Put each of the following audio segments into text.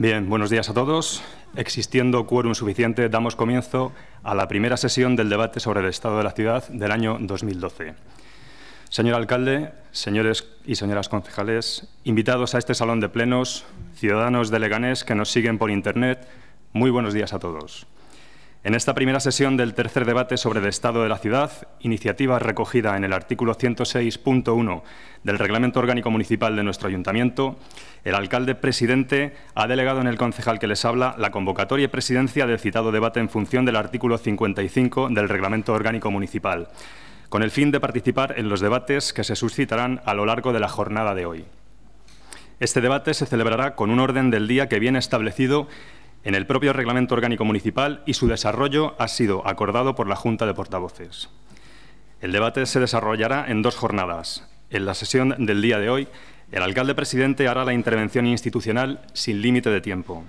Bien, buenos días a todos. Existiendo quórum suficiente, damos comienzo a la primera sesión del debate sobre el estado de la ciudad del año 2012. Señor alcalde, señores y señoras concejales, invitados a este salón de plenos, ciudadanos de Leganés que nos siguen por Internet, muy buenos días a todos. En esta primera sesión del tercer debate sobre el estado de la ciudad, iniciativa recogida en el artículo 106.1 del Reglamento Orgánico Municipal de nuestro ayuntamiento, el alcalde presidente ha delegado en el concejal que les habla la convocatoria y presidencia del citado debate en función del artículo 55 del Reglamento Orgánico Municipal, con el fin de participar en los debates que se suscitarán a lo largo de la jornada de hoy. Este debate se celebrará con un orden del día que viene establecido en el propio Reglamento Orgánico Municipal y su desarrollo ha sido acordado por la Junta de Portavoces. El debate se desarrollará en dos jornadas. En la sesión del día de hoy, el alcalde presidente hará la intervención institucional sin límite de tiempo.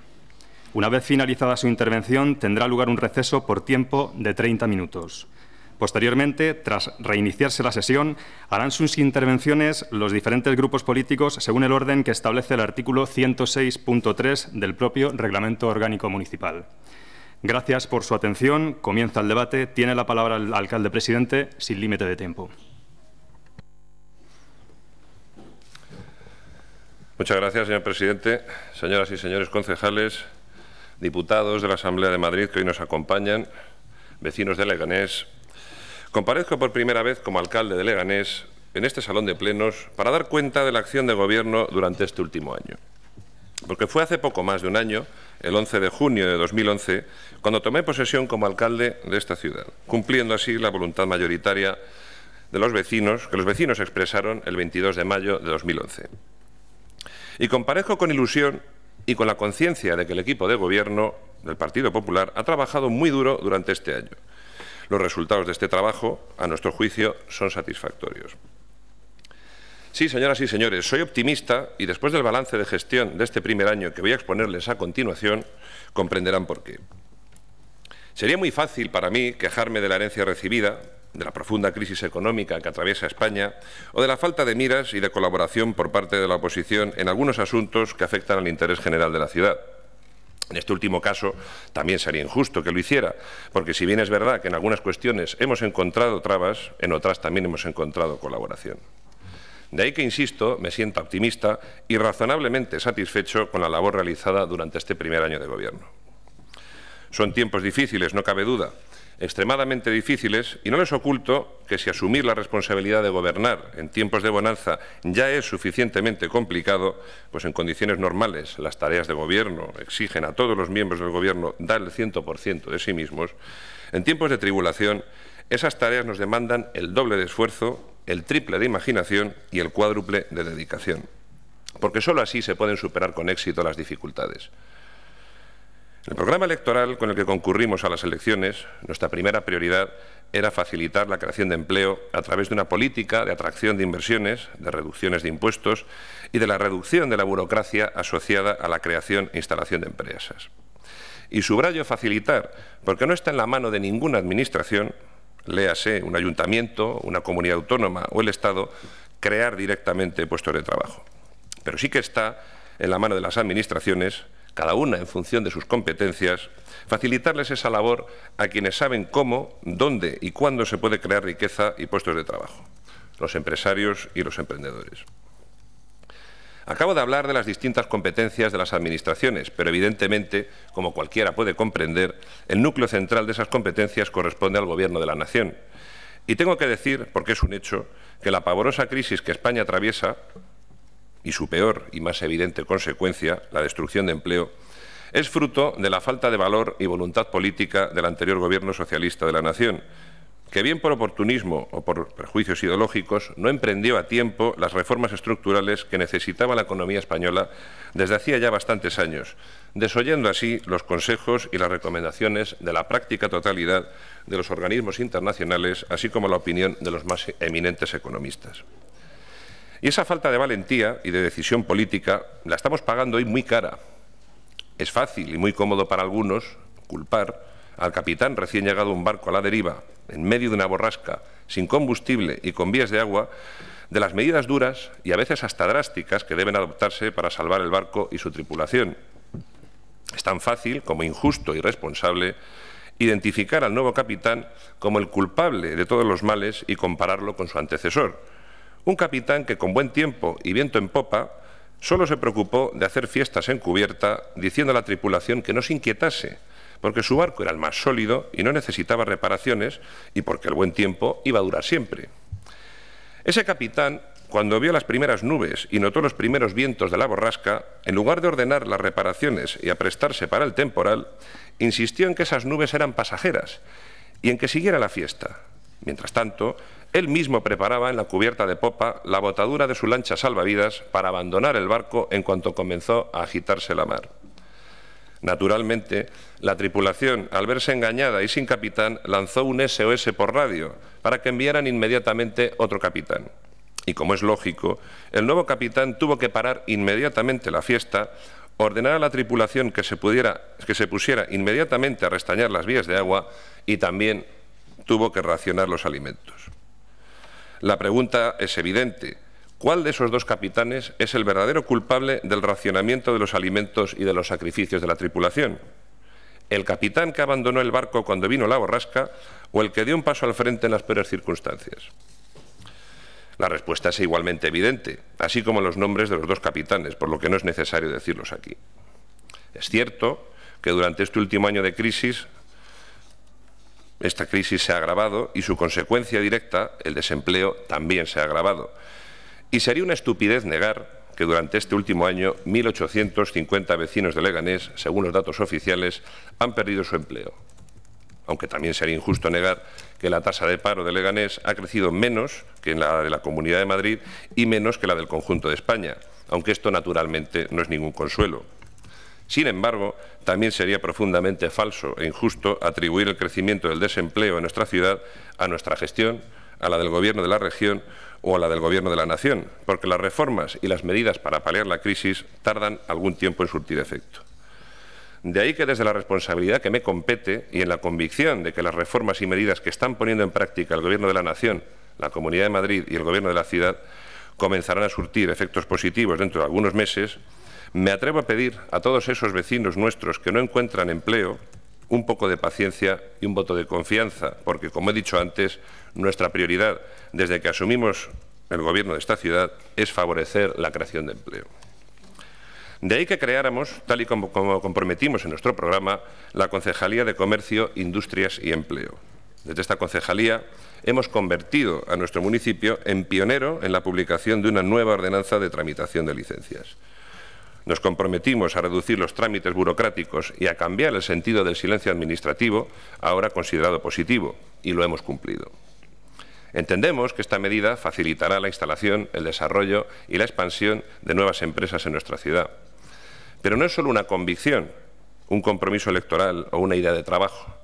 Una vez finalizada su intervención, tendrá lugar un receso por tiempo de 30 minutos. Posteriormente, tras reiniciarse la sesión, harán sus intervenciones los diferentes grupos políticos según el orden que establece el artículo 106.3 del propio Reglamento Orgánico Municipal. Gracias por su atención. Comienza el debate. Tiene la palabra el alcalde presidente sin límite de tiempo. Muchas gracias, señor presidente. Señoras y señores concejales, diputados de la Asamblea de Madrid que hoy nos acompañan, vecinos de Leganés, Comparezco por primera vez como alcalde de Leganés en este salón de plenos para dar cuenta de la acción de Gobierno durante este último año. Porque fue hace poco más de un año, el 11 de junio de 2011, cuando tomé posesión como alcalde de esta ciudad, cumpliendo así la voluntad mayoritaria de los vecinos, que los vecinos expresaron el 22 de mayo de 2011. Y comparezco con ilusión y con la conciencia de que el equipo de gobierno del Partido Popular ha trabajado muy duro durante este año los resultados de este trabajo, a nuestro juicio, son satisfactorios. Sí, señoras y señores, soy optimista y después del balance de gestión de este primer año que voy a exponerles a continuación, comprenderán por qué. Sería muy fácil para mí quejarme de la herencia recibida, de la profunda crisis económica que atraviesa España o de la falta de miras y de colaboración por parte de la oposición en algunos asuntos que afectan al interés general de la ciudad. En este último caso también sería injusto que lo hiciera, porque si bien es verdad que en algunas cuestiones hemos encontrado trabas, en otras también hemos encontrado colaboración. De ahí que, insisto, me sienta optimista y razonablemente satisfecho con la labor realizada durante este primer año de Gobierno. Son tiempos difíciles, no cabe duda, extremadamente difíciles y no les oculto que si asumir la responsabilidad de gobernar en tiempos de bonanza ya es suficientemente complicado, pues en condiciones normales las tareas de gobierno exigen a todos los miembros del gobierno dar el 100% de sí mismos, en tiempos de tribulación esas tareas nos demandan el doble de esfuerzo, el triple de imaginación y el cuádruple de dedicación, porque sólo así se pueden superar con éxito las dificultades. El programa electoral con el que concurrimos a las elecciones, nuestra primera prioridad era facilitar la creación de empleo a través de una política de atracción de inversiones, de reducciones de impuestos y de la reducción de la burocracia asociada a la creación e instalación de empresas. Y subrayo facilitar, porque no está en la mano de ninguna administración, léase un ayuntamiento, una comunidad autónoma o el Estado, crear directamente puestos de trabajo. Pero sí que está en la mano de las administraciones cada una en función de sus competencias, facilitarles esa labor a quienes saben cómo, dónde y cuándo se puede crear riqueza y puestos de trabajo, los empresarios y los emprendedores. Acabo de hablar de las distintas competencias de las administraciones, pero evidentemente, como cualquiera puede comprender, el núcleo central de esas competencias corresponde al Gobierno de la Nación. Y tengo que decir, porque es un hecho, que la pavorosa crisis que España atraviesa, y su peor y más evidente consecuencia, la destrucción de empleo, es fruto de la falta de valor y voluntad política del anterior Gobierno socialista de la Nación, que bien por oportunismo o por prejuicios ideológicos no emprendió a tiempo las reformas estructurales que necesitaba la economía española desde hacía ya bastantes años, desoyendo así los consejos y las recomendaciones de la práctica totalidad de los organismos internacionales, así como la opinión de los más eminentes economistas. Y esa falta de valentía y de decisión política la estamos pagando hoy muy cara. Es fácil y muy cómodo para algunos culpar al capitán recién llegado a un barco a la deriva, en medio de una borrasca, sin combustible y con vías de agua, de las medidas duras y a veces hasta drásticas que deben adoptarse para salvar el barco y su tripulación. Es tan fácil como injusto y responsable identificar al nuevo capitán como el culpable de todos los males y compararlo con su antecesor, un capitán que con buen tiempo y viento en popa solo se preocupó de hacer fiestas en cubierta, diciendo a la tripulación que no se inquietase, porque su barco era el más sólido y no necesitaba reparaciones y porque el buen tiempo iba a durar siempre. Ese capitán, cuando vio las primeras nubes y notó los primeros vientos de la borrasca, en lugar de ordenar las reparaciones y aprestarse para el temporal, insistió en que esas nubes eran pasajeras y en que siguiera la fiesta, Mientras tanto, él mismo preparaba en la cubierta de popa la botadura de su lancha salvavidas para abandonar el barco en cuanto comenzó a agitarse la mar. Naturalmente, la tripulación, al verse engañada y sin capitán, lanzó un SOS por radio para que enviaran inmediatamente otro capitán. Y como es lógico, el nuevo capitán tuvo que parar inmediatamente la fiesta, ordenar a la tripulación que se, pudiera, que se pusiera inmediatamente a restañar las vías de agua y también tuvo que racionar los alimentos. La pregunta es evidente. ¿Cuál de esos dos capitanes es el verdadero culpable del racionamiento de los alimentos y de los sacrificios de la tripulación? ¿El capitán que abandonó el barco cuando vino la borrasca o el que dio un paso al frente en las peores circunstancias? La respuesta es igualmente evidente, así como los nombres de los dos capitanes, por lo que no es necesario decirlos aquí. Es cierto que durante este último año de crisis esta crisis se ha agravado y su consecuencia directa, el desempleo, también se ha agravado. Y sería una estupidez negar que durante este último año 1.850 vecinos de Leganés, según los datos oficiales, han perdido su empleo. Aunque también sería injusto negar que la tasa de paro de Leganés ha crecido menos que en la de la Comunidad de Madrid y menos que la del conjunto de España, aunque esto naturalmente no es ningún consuelo. Sin embargo, también sería profundamente falso e injusto atribuir el crecimiento del desempleo en nuestra ciudad a nuestra gestión, a la del Gobierno de la región o a la del Gobierno de la Nación, porque las reformas y las medidas para paliar la crisis tardan algún tiempo en surtir efecto. De ahí que desde la responsabilidad que me compete y en la convicción de que las reformas y medidas que están poniendo en práctica el Gobierno de la Nación, la Comunidad de Madrid y el Gobierno de la ciudad comenzarán a surtir efectos positivos dentro de algunos meses, me atrevo a pedir a todos esos vecinos nuestros que no encuentran empleo un poco de paciencia y un voto de confianza, porque, como he dicho antes, nuestra prioridad desde que asumimos el gobierno de esta ciudad es favorecer la creación de empleo. De ahí que creáramos, tal y como, comprometimos en nuestro programa, la Concejalía de Comercio, Industrias y Empleo. Desde esta concejalía hemos convertido a nuestro municipio en pionero en la publicación de una nueva ordenanza de tramitación de licencias. Nos comprometimos a reducir los trámites burocráticos y a cambiar el sentido del silencio administrativo, ahora considerado positivo, y lo hemos cumplido. Entendemos que esta medida facilitará la instalación, el desarrollo y la expansión de nuevas empresas en nuestra ciudad. Pero no es solo una convicción, un compromiso electoral o una idea de trabajo.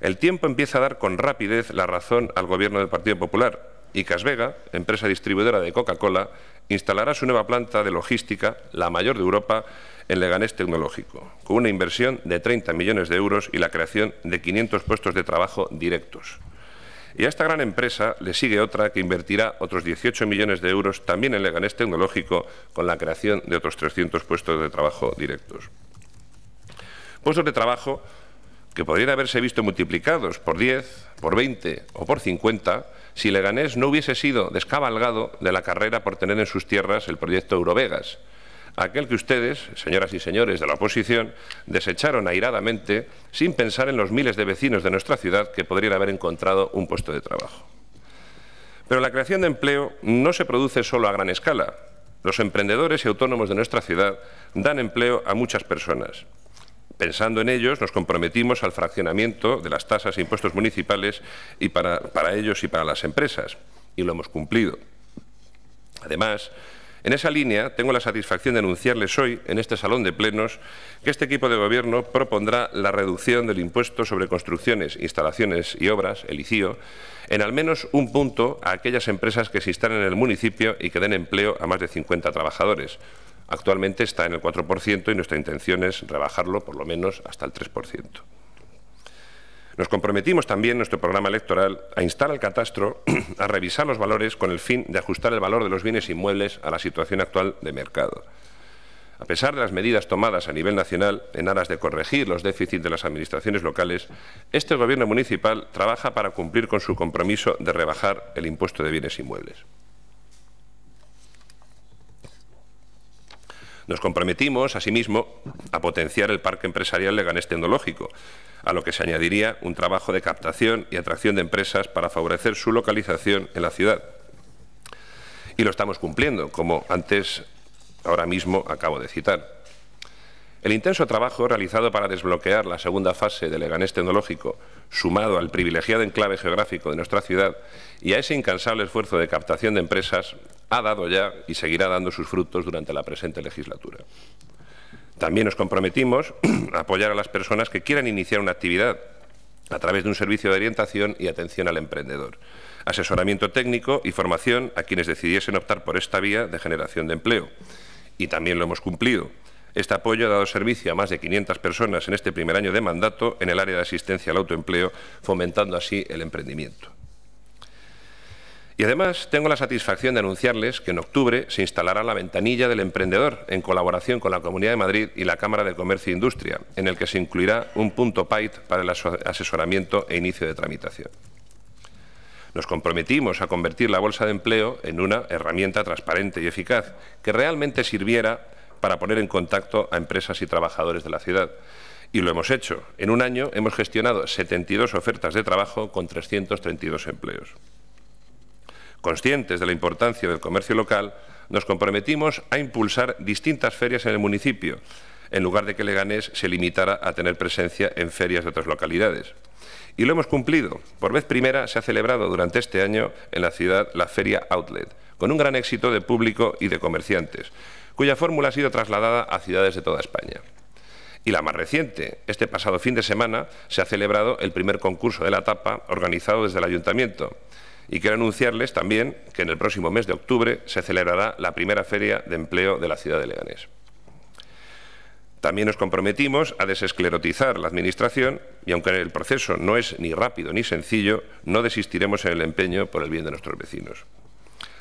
El tiempo empieza a dar con rapidez la razón al Gobierno del Partido Popular y Casvega, empresa distribuidora de Coca-Cola, instalará su nueva planta de logística, la mayor de Europa, en Leganés Tecnológico, con una inversión de 30 millones de euros y la creación de 500 puestos de trabajo directos. Y a esta gran empresa le sigue otra que invertirá otros 18 millones de euros también en Leganés Tecnológico con la creación de otros 300 puestos de trabajo directos. Puestos de trabajo que podrían haberse visto multiplicados por 10, por 20 o por 50 si Leganés no hubiese sido descabalgado de la carrera por tener en sus tierras el proyecto Eurovegas, aquel que ustedes, señoras y señores de la oposición, desecharon airadamente sin pensar en los miles de vecinos de nuestra ciudad que podrían haber encontrado un puesto de trabajo. Pero la creación de empleo no se produce solo a gran escala. Los emprendedores y autónomos de nuestra ciudad dan empleo a muchas personas. Pensando en ellos, nos comprometimos al fraccionamiento de las tasas e impuestos municipales y para, para ellos y para las empresas, y lo hemos cumplido. Además, en esa línea, tengo la satisfacción de anunciarles hoy, en este salón de plenos, que este equipo de gobierno propondrá la reducción del impuesto sobre construcciones, instalaciones y obras, el ICIO, en al menos un punto a aquellas empresas que se instalen en el municipio y que den empleo a más de 50 trabajadores. Actualmente está en el 4% y nuestra intención es rebajarlo por lo menos hasta el 3%. Nos comprometimos también en nuestro programa electoral a instar al catastro a revisar los valores con el fin de ajustar el valor de los bienes inmuebles a la situación actual de mercado. A pesar de las medidas tomadas a nivel nacional en aras de corregir los déficits de las administraciones locales, este Gobierno municipal trabaja para cumplir con su compromiso de rebajar el impuesto de bienes inmuebles. Nos comprometimos, asimismo, a potenciar el parque empresarial Leganés Tecnológico, a lo que se añadiría un trabajo de captación y atracción de empresas para favorecer su localización en la ciudad. Y lo estamos cumpliendo, como antes, ahora mismo, acabo de citar. El intenso trabajo realizado para desbloquear la segunda fase del Leganés tecnológico, sumado al privilegiado enclave geográfico de nuestra ciudad y a ese incansable esfuerzo de captación de empresas, ha dado ya y seguirá dando sus frutos durante la presente legislatura. También nos comprometimos a apoyar a las personas que quieran iniciar una actividad a través de un servicio de orientación y atención al emprendedor, asesoramiento técnico y formación a quienes decidiesen optar por esta vía de generación de empleo. Y también lo hemos cumplido. Este apoyo ha dado servicio a más de 500 personas en este primer año de mandato en el área de asistencia al autoempleo, fomentando así el emprendimiento. Y además tengo la satisfacción de anunciarles que en octubre se instalará la ventanilla del emprendedor en colaboración con la Comunidad de Madrid y la Cámara de Comercio e Industria, en el que se incluirá un punto PAIT para el asesoramiento e inicio de tramitación. Nos comprometimos a convertir la bolsa de empleo en una herramienta transparente y eficaz que realmente sirviera para poner en contacto a empresas y trabajadores de la ciudad. Y lo hemos hecho. En un año hemos gestionado 72 ofertas de trabajo con 332 empleos. Conscientes de la importancia del comercio local, nos comprometimos a impulsar distintas ferias en el municipio, en lugar de que Leganés se limitara a tener presencia en ferias de otras localidades. Y lo hemos cumplido. Por vez primera se ha celebrado durante este año en la ciudad la Feria Outlet, con un gran éxito de público y de comerciantes, cuya fórmula ha sido trasladada a ciudades de toda España. Y la más reciente, este pasado fin de semana, se ha celebrado el primer concurso de la etapa... organizado desde el Ayuntamiento, y quiero anunciarles también que en el próximo mes de octubre se celebrará la primera feria de empleo de la ciudad de Leganés. También nos comprometimos a desesclerotizar la Administración y aunque el proceso no es ni rápido ni sencillo, no desistiremos en el empeño por el bien de nuestros vecinos.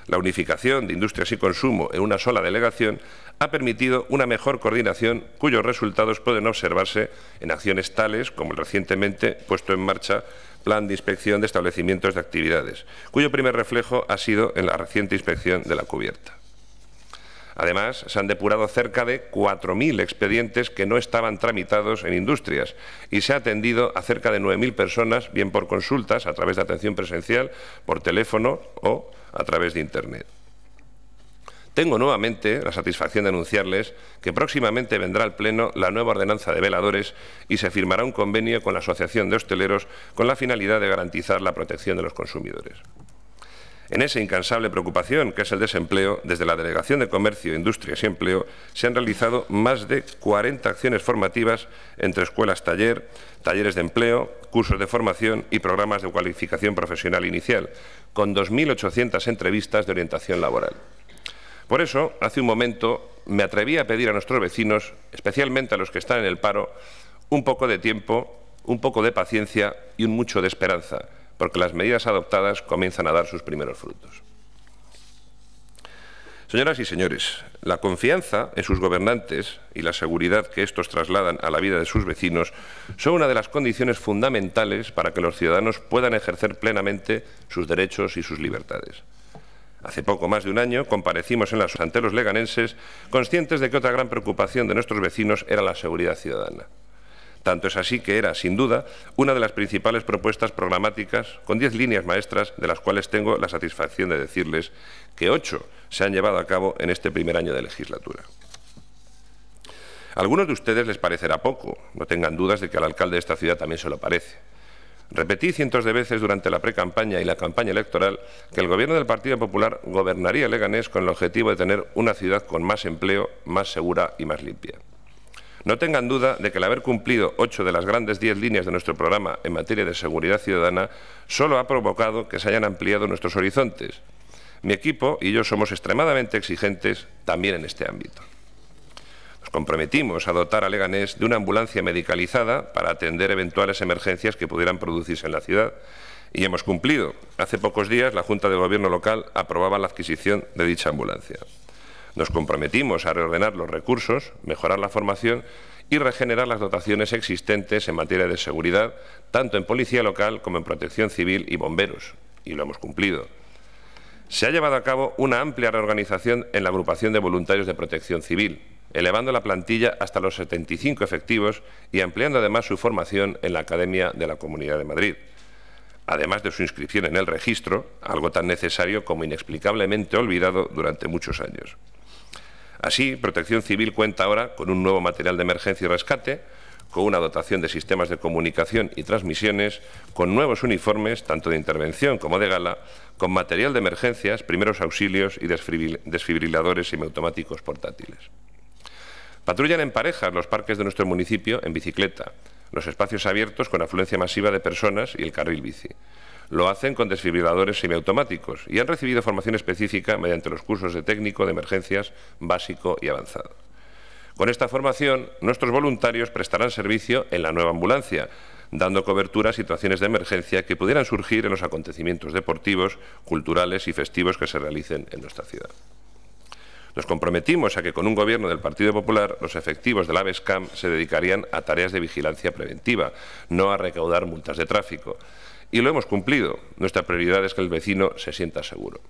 La unificación de industrias y consumo en una sola delegación ha permitido una mejor coordinación cuyos resultados pueden observarse en acciones tales como el recientemente puesto en marcha plan de inspección de establecimientos de actividades, cuyo primer reflejo ha sido en la reciente inspección de la cubierta. Además, se han depurado cerca de 4.000 expedientes que no estaban tramitados en industrias y se ha atendido a cerca de 9.000 personas, bien por consultas, a través de atención presencial, por teléfono o a través de Internet. Tengo nuevamente la satisfacción de anunciarles que próximamente vendrá al Pleno la nueva ordenanza de veladores y se firmará un convenio con la Asociación de Hosteleros con la finalidad de garantizar la protección de los consumidores. En esa incansable preocupación que es el desempleo, desde la Delegación de Comercio, Industrias y Empleo se han realizado más de 40 acciones formativas entre escuelas taller, talleres de empleo, cursos de formación y programas de cualificación profesional inicial, con 2.800 entrevistas de orientación laboral. Por eso, hace un momento, me atreví a pedir a nuestros vecinos, especialmente a los que están en el paro, un poco de tiempo, un poco de paciencia y un mucho de esperanza, porque las medidas adoptadas comienzan a dar sus primeros frutos. Señoras y señores, la confianza en sus gobernantes y la seguridad que estos trasladan a la vida de sus vecinos son una de las condiciones fundamentales para que los ciudadanos puedan ejercer plenamente sus derechos y sus libertades. Hace poco más de un año comparecimos en las ante los leganenses conscientes de que otra gran preocupación de nuestros vecinos era la seguridad ciudadana. Tanto es así que era, sin duda, una de las principales propuestas programáticas, con diez líneas maestras, de las cuales tengo la satisfacción de decirles que ocho se han llevado a cabo en este primer año de legislatura. A algunos de ustedes les parecerá poco, no tengan dudas de que al alcalde de esta ciudad también se lo parece Repetí cientos de veces durante la pre-campaña y la campaña electoral que el gobierno del Partido Popular gobernaría Leganés con el objetivo de tener una ciudad con más empleo, más segura y más limpia. No tengan duda de que el haber cumplido ocho de las grandes diez líneas de nuestro programa en materia de seguridad ciudadana solo ha provocado que se hayan ampliado nuestros horizontes. Mi equipo y yo somos extremadamente exigentes también en este ámbito comprometimos a dotar a Leganés de una ambulancia medicalizada para atender eventuales emergencias que pudieran producirse en la ciudad. Y hemos cumplido. Hace pocos días la Junta de Gobierno local aprobaba la adquisición de dicha ambulancia. Nos comprometimos a reordenar los recursos, mejorar la formación y regenerar las dotaciones existentes en materia de seguridad, tanto en policía local como en protección civil y bomberos. Y lo hemos cumplido se ha llevado a cabo una amplia reorganización en la agrupación de voluntarios de protección civil elevando la plantilla hasta los 75 efectivos y ampliando además su formación en la Academia de la Comunidad de Madrid. Además de su inscripción en el registro, algo tan necesario como inexplicablemente olvidado durante muchos años. Así, Protección Civil cuenta ahora con un nuevo material de emergencia y rescate, con una dotación de sistemas de comunicación y transmisiones, con nuevos uniformes, tanto de intervención como de gala, con material de emergencias, primeros auxilios y desfibriladores semiautomáticos portátiles. Patrullan en parejas los parques de nuestro municipio en bicicleta, los espacios abiertos con afluencia masiva de personas y el carril bici. Lo hacen con desfibriladores semiautomáticos y han recibido formación específica mediante los cursos de técnico de emergencias básico y avanzado. Con esta formación, nuestros voluntarios prestarán servicio en la nueva ambulancia, dando cobertura a situaciones de emergencia que pudieran surgir en los acontecimientos deportivos, culturales y festivos que se realicen en nuestra ciudad. Nos comprometimos a que con un gobierno del Partido Popular los efectivos del AVESCAM se dedicarían a tareas de vigilancia preventiva, no a recaudar multas de tráfico. Y lo hemos cumplido. Nuestra prioridad es que el vecino se sienta seguro.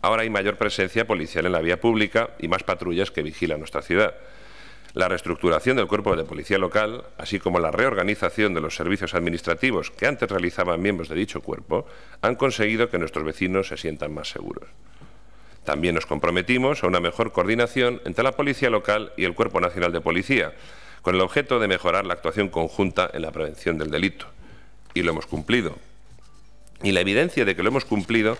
Ahora hay mayor presencia policial en la vía pública y más patrullas que vigilan nuestra ciudad. La reestructuración del cuerpo de policía local, así como la reorganización de los servicios administrativos que antes realizaban miembros de dicho cuerpo, han conseguido que nuestros vecinos se sientan más seguros. También nos comprometimos a una mejor coordinación entre la Policía Local y el Cuerpo Nacional de Policía, con el objeto de mejorar la actuación conjunta en la prevención del delito. Y lo hemos cumplido. Y la evidencia de que lo hemos cumplido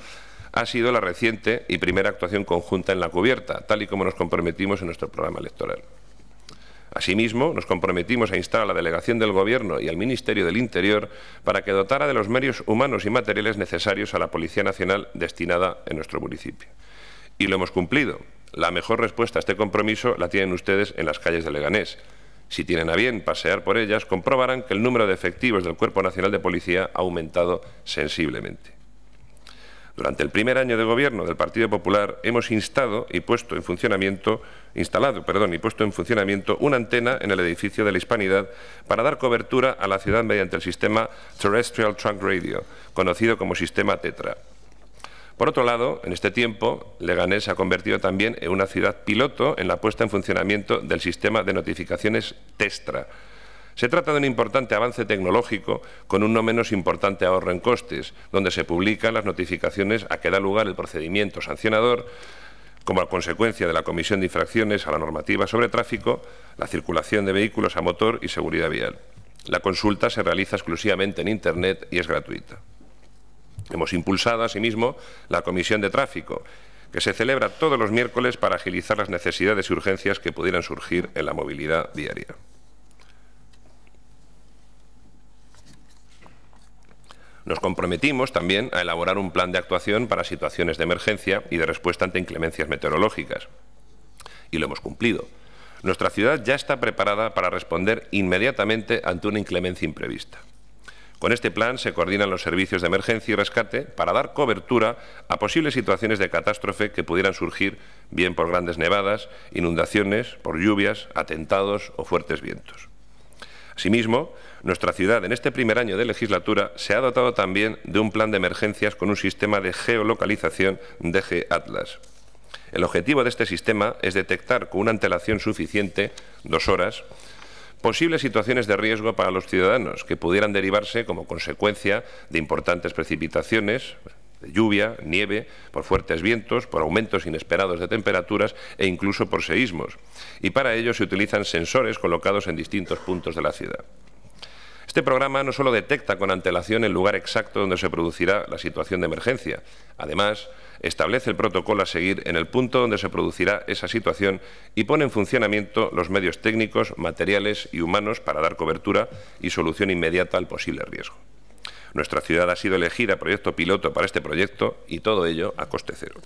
ha sido la reciente y primera actuación conjunta en la cubierta, tal y como nos comprometimos en nuestro programa electoral. Asimismo, nos comprometimos a instar a la Delegación del Gobierno y al Ministerio del Interior para que dotara de los medios humanos y materiales necesarios a la Policía Nacional destinada en nuestro municipio. Y lo hemos cumplido. La mejor respuesta a este compromiso la tienen ustedes en las calles de Leganés. Si tienen a bien pasear por ellas, comprobarán que el número de efectivos del Cuerpo Nacional de Policía ha aumentado sensiblemente. Durante el primer año de gobierno del Partido Popular hemos instado y puesto en funcionamiento, instalado, perdón, y puesto en funcionamiento una antena en el edificio de la Hispanidad para dar cobertura a la ciudad mediante el sistema Terrestrial Trunk Radio, conocido como sistema TETRA. Por otro lado, en este tiempo, Leganés se ha convertido también en una ciudad piloto en la puesta en funcionamiento del sistema de notificaciones Testra. Se trata de un importante avance tecnológico con un no menos importante ahorro en costes, donde se publican las notificaciones a que da lugar el procedimiento sancionador, como a consecuencia de la comisión de infracciones a la normativa sobre tráfico, la circulación de vehículos a motor y seguridad vial. La consulta se realiza exclusivamente en Internet y es gratuita. Hemos impulsado, asimismo, la Comisión de Tráfico, que se celebra todos los miércoles para agilizar las necesidades y urgencias que pudieran surgir en la movilidad diaria. Nos comprometimos también a elaborar un plan de actuación para situaciones de emergencia y de respuesta ante inclemencias meteorológicas. Y lo hemos cumplido. Nuestra ciudad ya está preparada para responder inmediatamente ante una inclemencia imprevista. Con este plan se coordinan los servicios de emergencia y rescate para dar cobertura a posibles situaciones de catástrofe que pudieran surgir bien por grandes nevadas, inundaciones, por lluvias, atentados o fuertes vientos. Asimismo, nuestra ciudad en este primer año de legislatura se ha dotado también de un plan de emergencias con un sistema de geolocalización DG Atlas. El objetivo de este sistema es detectar con una antelación suficiente, dos horas, posibles situaciones de riesgo para los ciudadanos que pudieran derivarse como consecuencia de importantes precipitaciones, de lluvia, nieve, por fuertes vientos, por aumentos inesperados de temperaturas e incluso por seísmos. Y para ello se utilizan sensores colocados en distintos puntos de la ciudad. Este programa no solo detecta con antelación el lugar exacto donde se producirá la situación de emergencia, además establece el protocolo a seguir en el punto donde se producirá esa situación y pone en funcionamiento los medios técnicos, materiales y humanos para dar cobertura y solución inmediata al posible riesgo. Nuestra ciudad ha sido elegida proyecto piloto para este proyecto y todo ello a coste cero.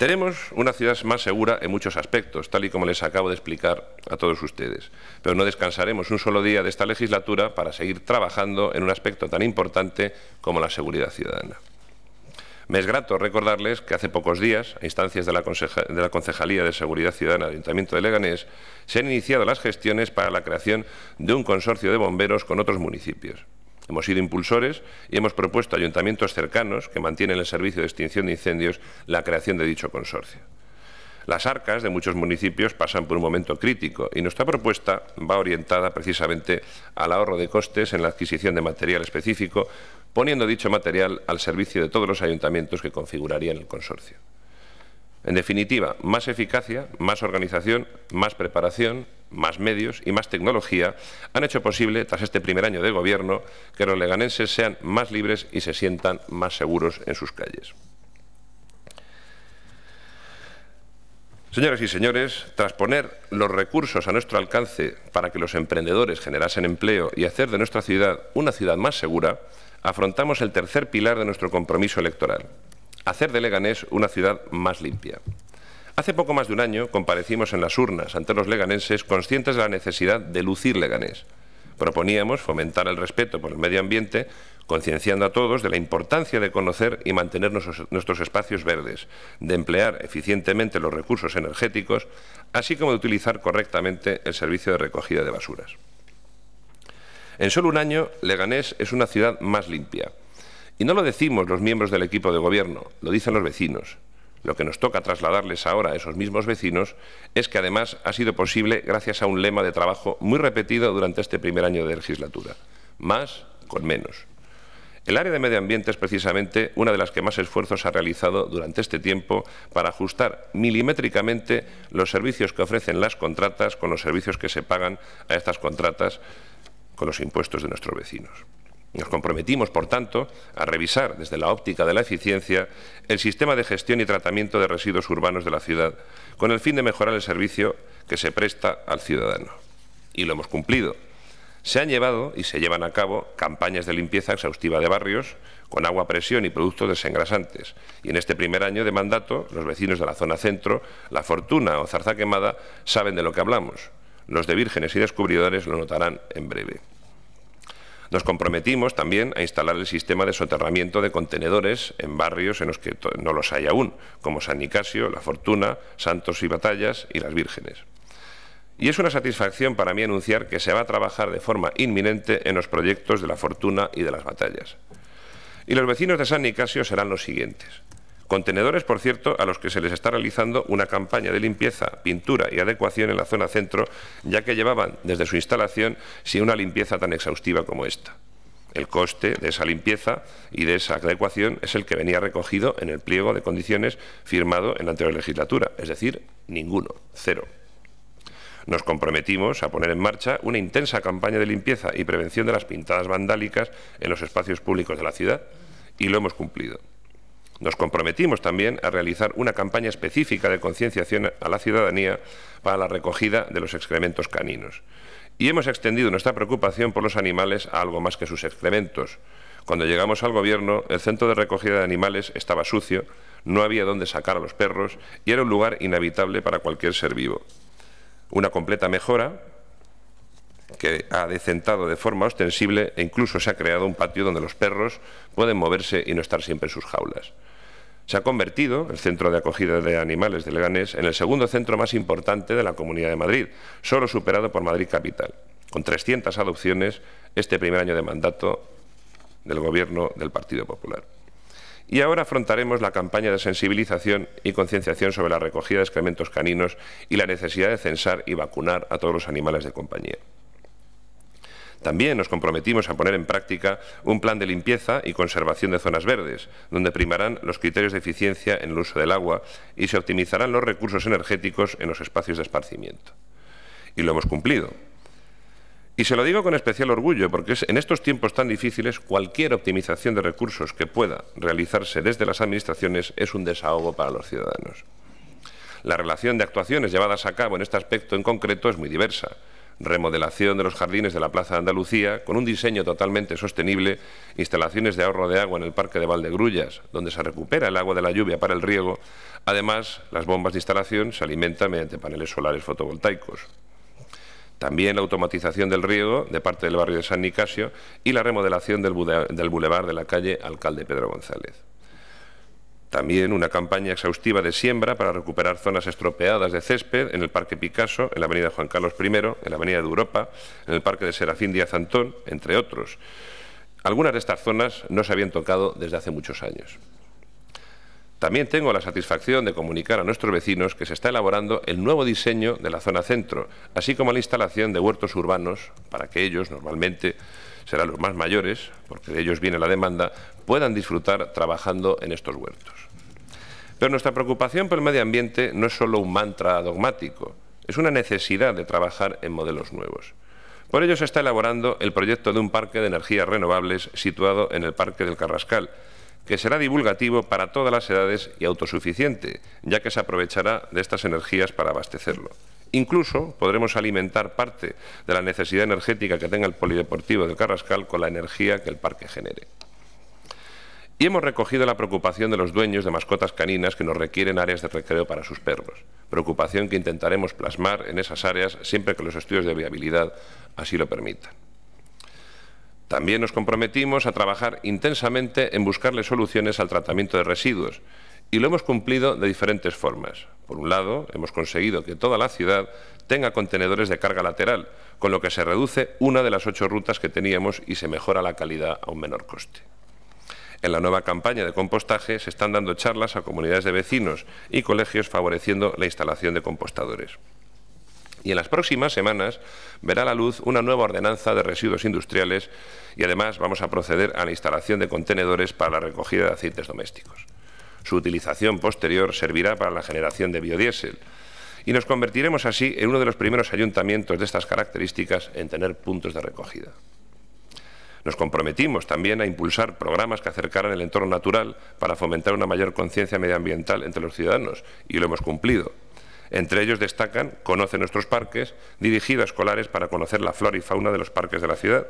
Tenemos una ciudad más segura en muchos aspectos, tal y como les acabo de explicar a todos ustedes, pero no descansaremos un solo día de esta legislatura para seguir trabajando en un aspecto tan importante como la seguridad ciudadana. Me es grato recordarles que hace pocos días, a instancias de la, Concejalía de Seguridad Ciudadana del Ayuntamiento de Leganés, se han iniciado las gestiones para la creación de un consorcio de bomberos con otros municipios. Hemos sido impulsores y hemos propuesto a ayuntamientos cercanos que mantienen el servicio de extinción de incendios la creación de dicho consorcio. Las arcas de muchos municipios pasan por un momento crítico y nuestra propuesta va orientada precisamente al ahorro de costes en la adquisición de material específico, poniendo dicho material al servicio de todos los ayuntamientos que configurarían el consorcio. En definitiva, más eficacia, más organización, más preparación, más medios y más tecnología han hecho posible, tras este primer año de gobierno, que los leganenses sean más libres y se sientan más seguros en sus calles. Señoras y señores, tras poner los recursos a nuestro alcance para que los emprendedores generasen empleo y hacer de nuestra ciudad una ciudad más segura, afrontamos el tercer pilar de nuestro compromiso electoral, hacer de Leganés una ciudad más limpia. Hace poco más de un año comparecimos en las urnas ante los leganenses conscientes de la necesidad de lucir Leganés. Proponíamos fomentar el respeto por el medio ambiente, concienciando a todos de la importancia de conocer y mantener nuestros, nuestros espacios verdes, de emplear eficientemente los recursos energéticos, así como de utilizar correctamente el servicio de recogida de basuras. En solo un año, Leganés es una ciudad más limpia, y no lo decimos los miembros del equipo de gobierno, lo dicen los vecinos. Lo que nos toca trasladarles ahora a esos mismos vecinos es que además ha sido posible gracias a un lema de trabajo muy repetido durante este primer año de legislatura. Más con menos. El área de medio ambiente es precisamente una de las que más esfuerzos ha realizado durante este tiempo para ajustar milimétricamente los servicios que ofrecen las contratas con los servicios que se pagan a estas contratas con los impuestos de nuestros vecinos. Nos comprometimos, por tanto, a revisar desde la óptica de la eficiencia el sistema de gestión y tratamiento de residuos urbanos de la ciudad, con el fin de mejorar el servicio que se presta al ciudadano. Y lo hemos cumplido. Se han llevado y se llevan a cabo campañas de limpieza exhaustiva de barrios con agua a presión y productos desengrasantes. Y en este primer año de mandato, los vecinos de la zona centro, La Fortuna o Zarza Quemada, saben de lo que hablamos. Los de vírgenes y descubridores lo notarán en breve. Nos comprometimos también a instalar el sistema de soterramiento de contenedores en barrios en los que no los hay aún, como San Nicasio, La Fortuna, Santos y Batallas y Las Vírgenes. Y es una satisfacción para mí anunciar que se va a trabajar de forma inminente en los proyectos de La Fortuna y de las Batallas. Y los vecinos de San Nicasio serán los siguientes. Contenedores, por cierto, a los que se les está realizando una campaña de limpieza, pintura y adecuación en la zona centro, ya que llevaban desde su instalación sin una limpieza tan exhaustiva como esta. El coste de esa limpieza y de esa adecuación es el que venía recogido en el pliego de condiciones firmado en la anterior legislatura, es decir, ninguno, cero. Nos comprometimos a poner en marcha una intensa campaña de limpieza y prevención de las pintadas vandálicas en los espacios públicos de la ciudad y lo hemos cumplido. Nos comprometimos también a realizar una campaña específica de concienciación a la ciudadanía para la recogida de los excrementos caninos. Y hemos extendido nuestra preocupación por los animales a algo más que sus excrementos. Cuando llegamos al gobierno, el centro de recogida de animales estaba sucio, no había dónde sacar a los perros y era un lugar inhabitable para cualquier ser vivo. Una completa mejora que ha decentado de forma ostensible e incluso se ha creado un patio donde los perros pueden moverse y no estar siempre en sus jaulas. Se ha convertido el Centro de Acogida de Animales de Leganés en el segundo centro más importante de la Comunidad de Madrid, solo superado por Madrid Capital, con 300 adopciones este primer año de mandato del Gobierno del Partido Popular. Y ahora afrontaremos la campaña de sensibilización y concienciación sobre la recogida de excrementos caninos y la necesidad de censar y vacunar a todos los animales de compañía. También nos comprometimos a poner en práctica un plan de limpieza y conservación de zonas verdes, donde primarán los criterios de eficiencia en el uso del agua y se optimizarán los recursos energéticos en los espacios de esparcimiento. Y lo hemos cumplido. Y se lo digo con especial orgullo, porque en estos tiempos tan difíciles cualquier optimización de recursos que pueda realizarse desde las administraciones es un desahogo para los ciudadanos. La relación de actuaciones llevadas a cabo en este aspecto en concreto es muy diversa remodelación de los jardines de la Plaza de Andalucía, con un diseño totalmente sostenible, instalaciones de ahorro de agua en el Parque de Valdegrullas, donde se recupera el agua de la lluvia para el riego. Además, las bombas de instalación se alimentan mediante paneles solares fotovoltaicos. También la automatización del riego de parte del barrio de San Nicasio y la remodelación del bulevar de la calle Alcalde Pedro González. También una campaña exhaustiva de siembra para recuperar zonas estropeadas de césped en el Parque Picasso, en la Avenida Juan Carlos I, en la Avenida de Europa, en el Parque de Serafín Díaz Antón, entre otros. Algunas de estas zonas no se habían tocado desde hace muchos años. También tengo la satisfacción de comunicar a nuestros vecinos que se está elaborando el nuevo diseño de la zona centro, así como la instalación de huertos urbanos para que ellos normalmente serán los más mayores, porque de ellos viene la demanda, puedan disfrutar trabajando en estos huertos. Pero nuestra preocupación por el medio ambiente no es solo un mantra dogmático, es una necesidad de trabajar en modelos nuevos. Por ello se está elaborando el proyecto de un parque de energías renovables situado en el Parque del Carrascal, que será divulgativo para todas las edades y autosuficiente, ya que se aprovechará de estas energías para abastecerlo. Incluso podremos alimentar parte de la necesidad energética que tenga el Polideportivo de Carrascal con la energía que el parque genere. Y hemos recogido la preocupación de los dueños de mascotas caninas que nos requieren áreas de recreo para sus perros, preocupación que intentaremos plasmar en esas áreas siempre que los estudios de viabilidad así lo permitan. También nos comprometimos a trabajar intensamente en buscarle soluciones al tratamiento de residuos y lo hemos cumplido de diferentes formas. Por un lado, hemos conseguido que toda la ciudad tenga contenedores de carga lateral, con lo que se reduce una de las ocho rutas que teníamos y se mejora la calidad a un menor coste. En la nueva campaña de compostaje se están dando charlas a comunidades de vecinos y colegios favoreciendo la instalación de compostadores. Y en las próximas semanas verá la luz una nueva ordenanza de residuos industriales y además vamos a proceder a la instalación de contenedores para la recogida de aceites domésticos. Su utilización posterior servirá para la generación de biodiesel y nos convertiremos así en uno de los primeros ayuntamientos de estas características en tener puntos de recogida. Nos comprometimos también a impulsar programas que acercaran el entorno natural para fomentar una mayor conciencia medioambiental entre los ciudadanos, y lo hemos cumplido. Entre ellos destacan Conoce nuestros parques, dirigido a escolares para conocer la flora y fauna de los parques de la ciudad,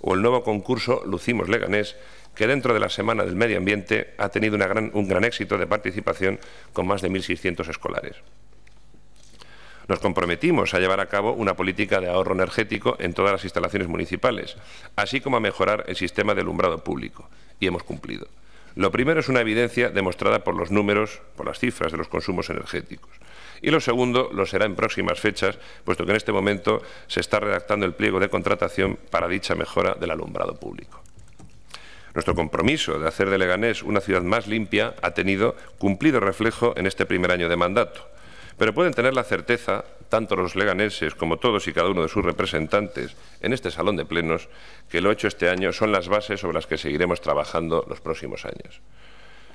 o el nuevo concurso Lucimos Leganés, que dentro de la Semana del Medio Ambiente ha tenido un gran éxito de participación con más de 1.600 escolares. Nos comprometimos a llevar a cabo una política de ahorro energético en todas las instalaciones municipales, así como a mejorar el sistema de alumbrado público, y hemos cumplido. Lo primero es una evidencia demostrada por los números, por las cifras de los consumos energéticos. Y lo segundo lo será en próximas fechas, puesto que en este momento se está redactando el pliego de contratación para dicha mejora del alumbrado público. Nuestro compromiso de hacer de Leganés una ciudad más limpia ha tenido cumplido reflejo en este primer año de mandato. Pero pueden tener la certeza, tanto los leganeses como todos y cada uno de sus representantes en este salón de plenos, que lo hecho este año son las bases sobre las que seguiremos trabajando los próximos años.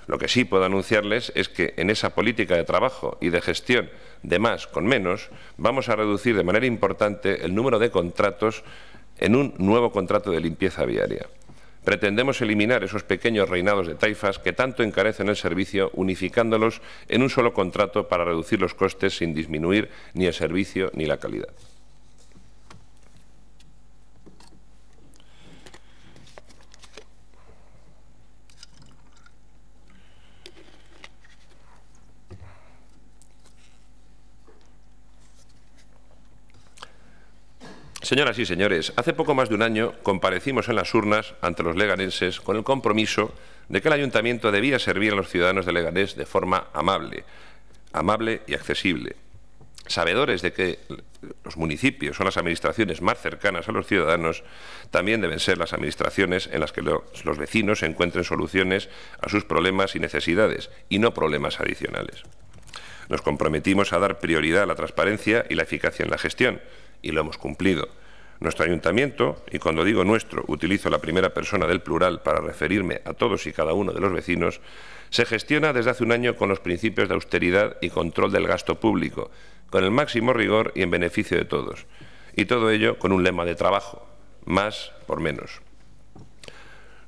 Lo que sí puedo anunciarles es que en esa política de trabajo y de gestión de más con menos, vamos a reducir de manera importante el número de contratos en un nuevo contrato de limpieza viaria. Pretendemos eliminar esos pequeños reinados de taifas que tanto encarecen el servicio unificándolos en un solo contrato para reducir los costes sin disminuir ni el servicio ni la calidad. Señoras y señores, hace poco más de un año comparecimos en las urnas ante los leganenses con el compromiso de que el ayuntamiento debía servir a los ciudadanos de Leganés de forma amable, amable y accesible. Sabedores de que los municipios son las administraciones más cercanas a los ciudadanos, también deben ser las administraciones en las que los, los vecinos encuentren soluciones a sus problemas y necesidades, y no problemas adicionales. Nos comprometimos a dar prioridad a la transparencia y la eficacia en la gestión y lo hemos cumplido. Nuestro ayuntamiento, y cuando digo nuestro, utilizo la primera persona del plural para referirme a todos y cada uno de los vecinos, se gestiona desde hace un año con los principios de austeridad y control del gasto público, con el máximo rigor y en beneficio de todos. Y todo ello con un lema de trabajo, más por menos.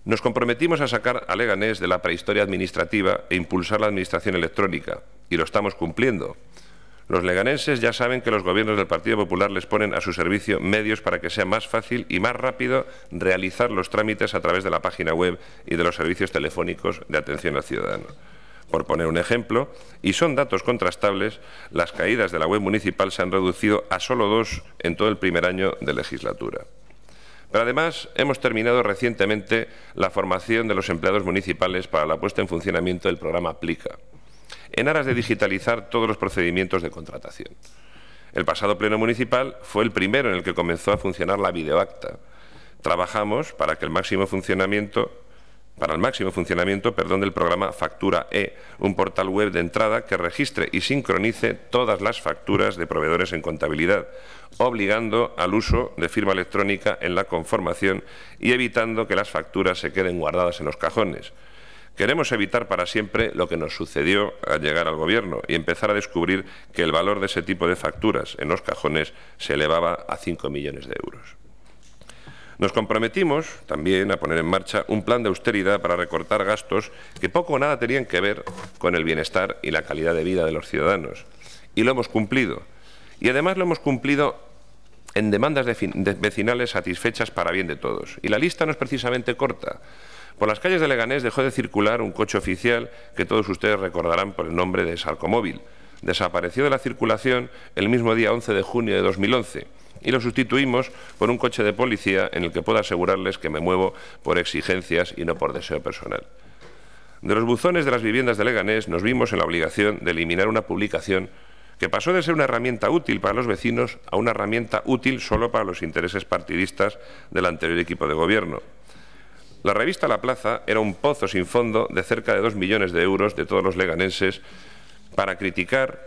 Nos comprometimos a sacar a Leganés de la prehistoria administrativa e impulsar la administración electrónica, y lo estamos cumpliendo. Los leganenses ya saben que los gobiernos del Partido Popular les ponen a su servicio medios para que sea más fácil y más rápido realizar los trámites a través de la página web y de los servicios telefónicos de atención al ciudadano por poner un ejemplo, y son datos contrastables, las caídas de la web municipal se han reducido a solo dos en todo el primer año de legislatura. Pero además hemos terminado recientemente la formación de los empleados municipales para la puesta en funcionamiento del programa Aplica en aras de digitalizar todos los procedimientos de contratación. El pasado Pleno Municipal fue el primero en el que comenzó a funcionar la videoacta. Trabajamos para que el máximo funcionamiento para el máximo funcionamiento perdón, del programa Factura E, un portal web de entrada que registre y sincronice todas las facturas de proveedores en contabilidad, obligando al uso de firma electrónica en la conformación y evitando que las facturas se queden guardadas en los cajones. Queremos evitar para siempre lo que nos sucedió al llegar al Gobierno y empezar a descubrir que el valor de ese tipo de facturas en los cajones se elevaba a 5 millones de euros. Nos comprometimos también a poner en marcha un plan de austeridad para recortar gastos que poco o nada tenían que ver con el bienestar y la calidad de vida de los ciudadanos. Y lo hemos cumplido. Y además lo hemos cumplido en demandas vecinales satisfechas para bien de todos. Y la lista no es precisamente corta. Por las calles de Leganés dejó de circular un coche oficial que todos ustedes recordarán por el nombre de Sarcomóvil. Desapareció de la circulación el mismo día 11 de junio de 2011 y lo sustituimos por un coche de policía en el que puedo asegurarles que me muevo por exigencias y no por deseo personal. De los buzones de las viviendas de Leganés nos vimos en la obligación de eliminar una publicación que pasó de ser una herramienta útil para los vecinos a una herramienta útil solo para los intereses partidistas del anterior equipo de gobierno. La revista La Plaza era un pozo sin fondo de cerca de dos millones de euros de todos los leganenses para criticar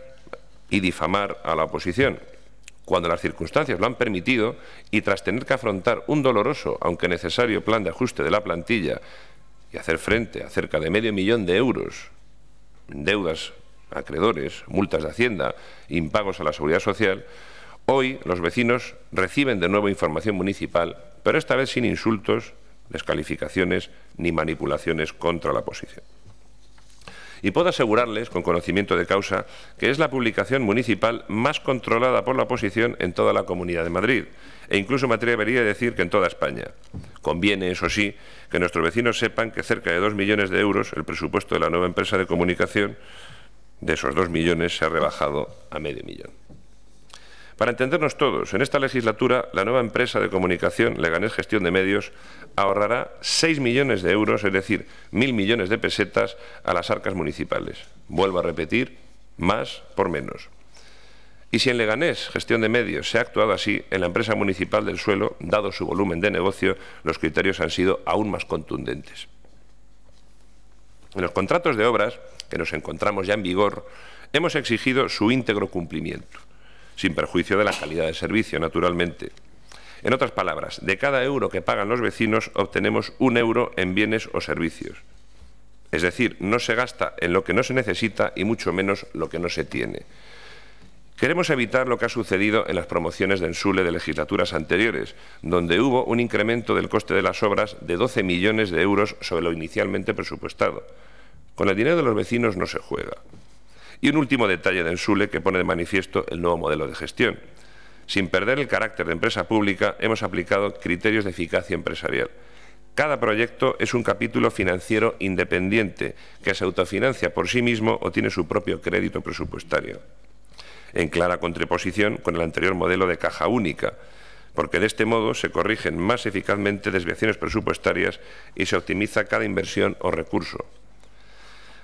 y difamar a la oposición, cuando las circunstancias lo han permitido y tras tener que afrontar un doloroso, aunque necesario, plan de ajuste de la plantilla y hacer frente a cerca de medio millón de euros, deudas acreedores, multas de Hacienda, impagos a la Seguridad Social, hoy los vecinos reciben de nuevo información municipal, pero esta vez sin insultos descalificaciones ni manipulaciones contra la oposición. Y puedo asegurarles, con conocimiento de causa, que es la publicación municipal más controlada por la oposición en toda la Comunidad de Madrid, e incluso me atrevería a decir que en toda España. Conviene, eso sí, que nuestros vecinos sepan que cerca de dos millones de euros, el presupuesto de la nueva empresa de comunicación, de esos dos millones se ha rebajado a medio millón. Para entendernos todos, en esta legislatura la nueva empresa de comunicación Leganés Gestión de Medios ahorrará 6 millones de euros, es decir, mil millones de pesetas a las arcas municipales. Vuelvo a repetir, más por menos. Y si en Leganés, gestión de medios, se ha actuado así, en la empresa municipal del suelo, dado su volumen de negocio, los criterios han sido aún más contundentes. En los contratos de obras, que nos encontramos ya en vigor, hemos exigido su íntegro cumplimiento sin perjuicio de la calidad de servicio, naturalmente. En otras palabras, de cada euro que pagan los vecinos obtenemos un euro en bienes o servicios. Es decir, no se gasta en lo que no se necesita y mucho menos lo que no se tiene. Queremos evitar lo que ha sucedido en las promociones de Ensule de legislaturas anteriores, donde hubo un incremento del coste de las obras de 12 millones de euros sobre lo inicialmente presupuestado. Con el dinero de los vecinos no se juega. Y un último detalle de Ensule que pone de manifiesto el nuevo modelo de gestión. Sin perder el carácter de empresa pública, hemos aplicado criterios de eficacia empresarial. Cada proyecto es un capítulo financiero independiente que se autofinancia por sí mismo o tiene su propio crédito presupuestario, en clara contraposición con el anterior modelo de caja única, porque de este modo se corrigen más eficazmente desviaciones presupuestarias y se optimiza cada inversión o recurso.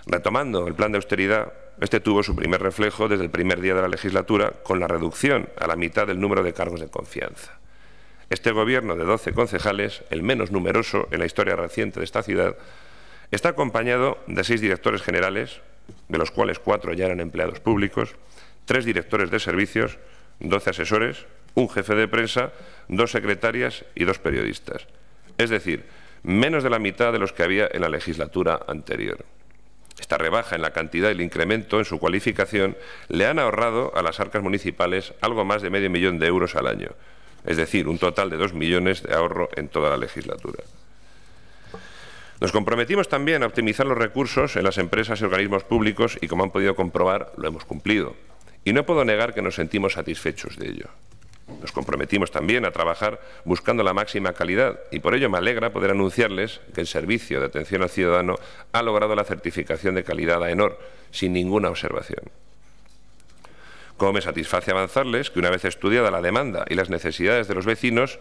Retomando el plan de austeridad, este tuvo su primer reflejo desde el primer día de la legislatura con la reducción a la mitad del número de cargos de confianza. Este gobierno de doce concejales, el menos numeroso en la historia reciente de esta ciudad, está acompañado de seis directores generales, de los cuales cuatro ya eran empleados públicos, tres directores de servicios, doce asesores, un jefe de prensa, dos secretarias y dos periodistas. Es decir, menos de la mitad de los que había en la legislatura anterior. Esta rebaja en la cantidad y el incremento en su cualificación le han ahorrado a las arcas municipales algo más de medio millón de euros al año, es decir, un total de dos millones de ahorro en toda la legislatura. Nos comprometimos también a optimizar los recursos en las empresas y organismos públicos y, como han podido comprobar, lo hemos cumplido. Y no puedo negar que nos sentimos satisfechos de ello. Nos comprometimos también a trabajar buscando la máxima calidad y por ello me alegra poder anunciarles que el Servicio de Atención al Ciudadano ha logrado la certificación de calidad AENOR sin ninguna observación. Como me satisface avanzarles que una vez estudiada la demanda y las necesidades de los vecinos,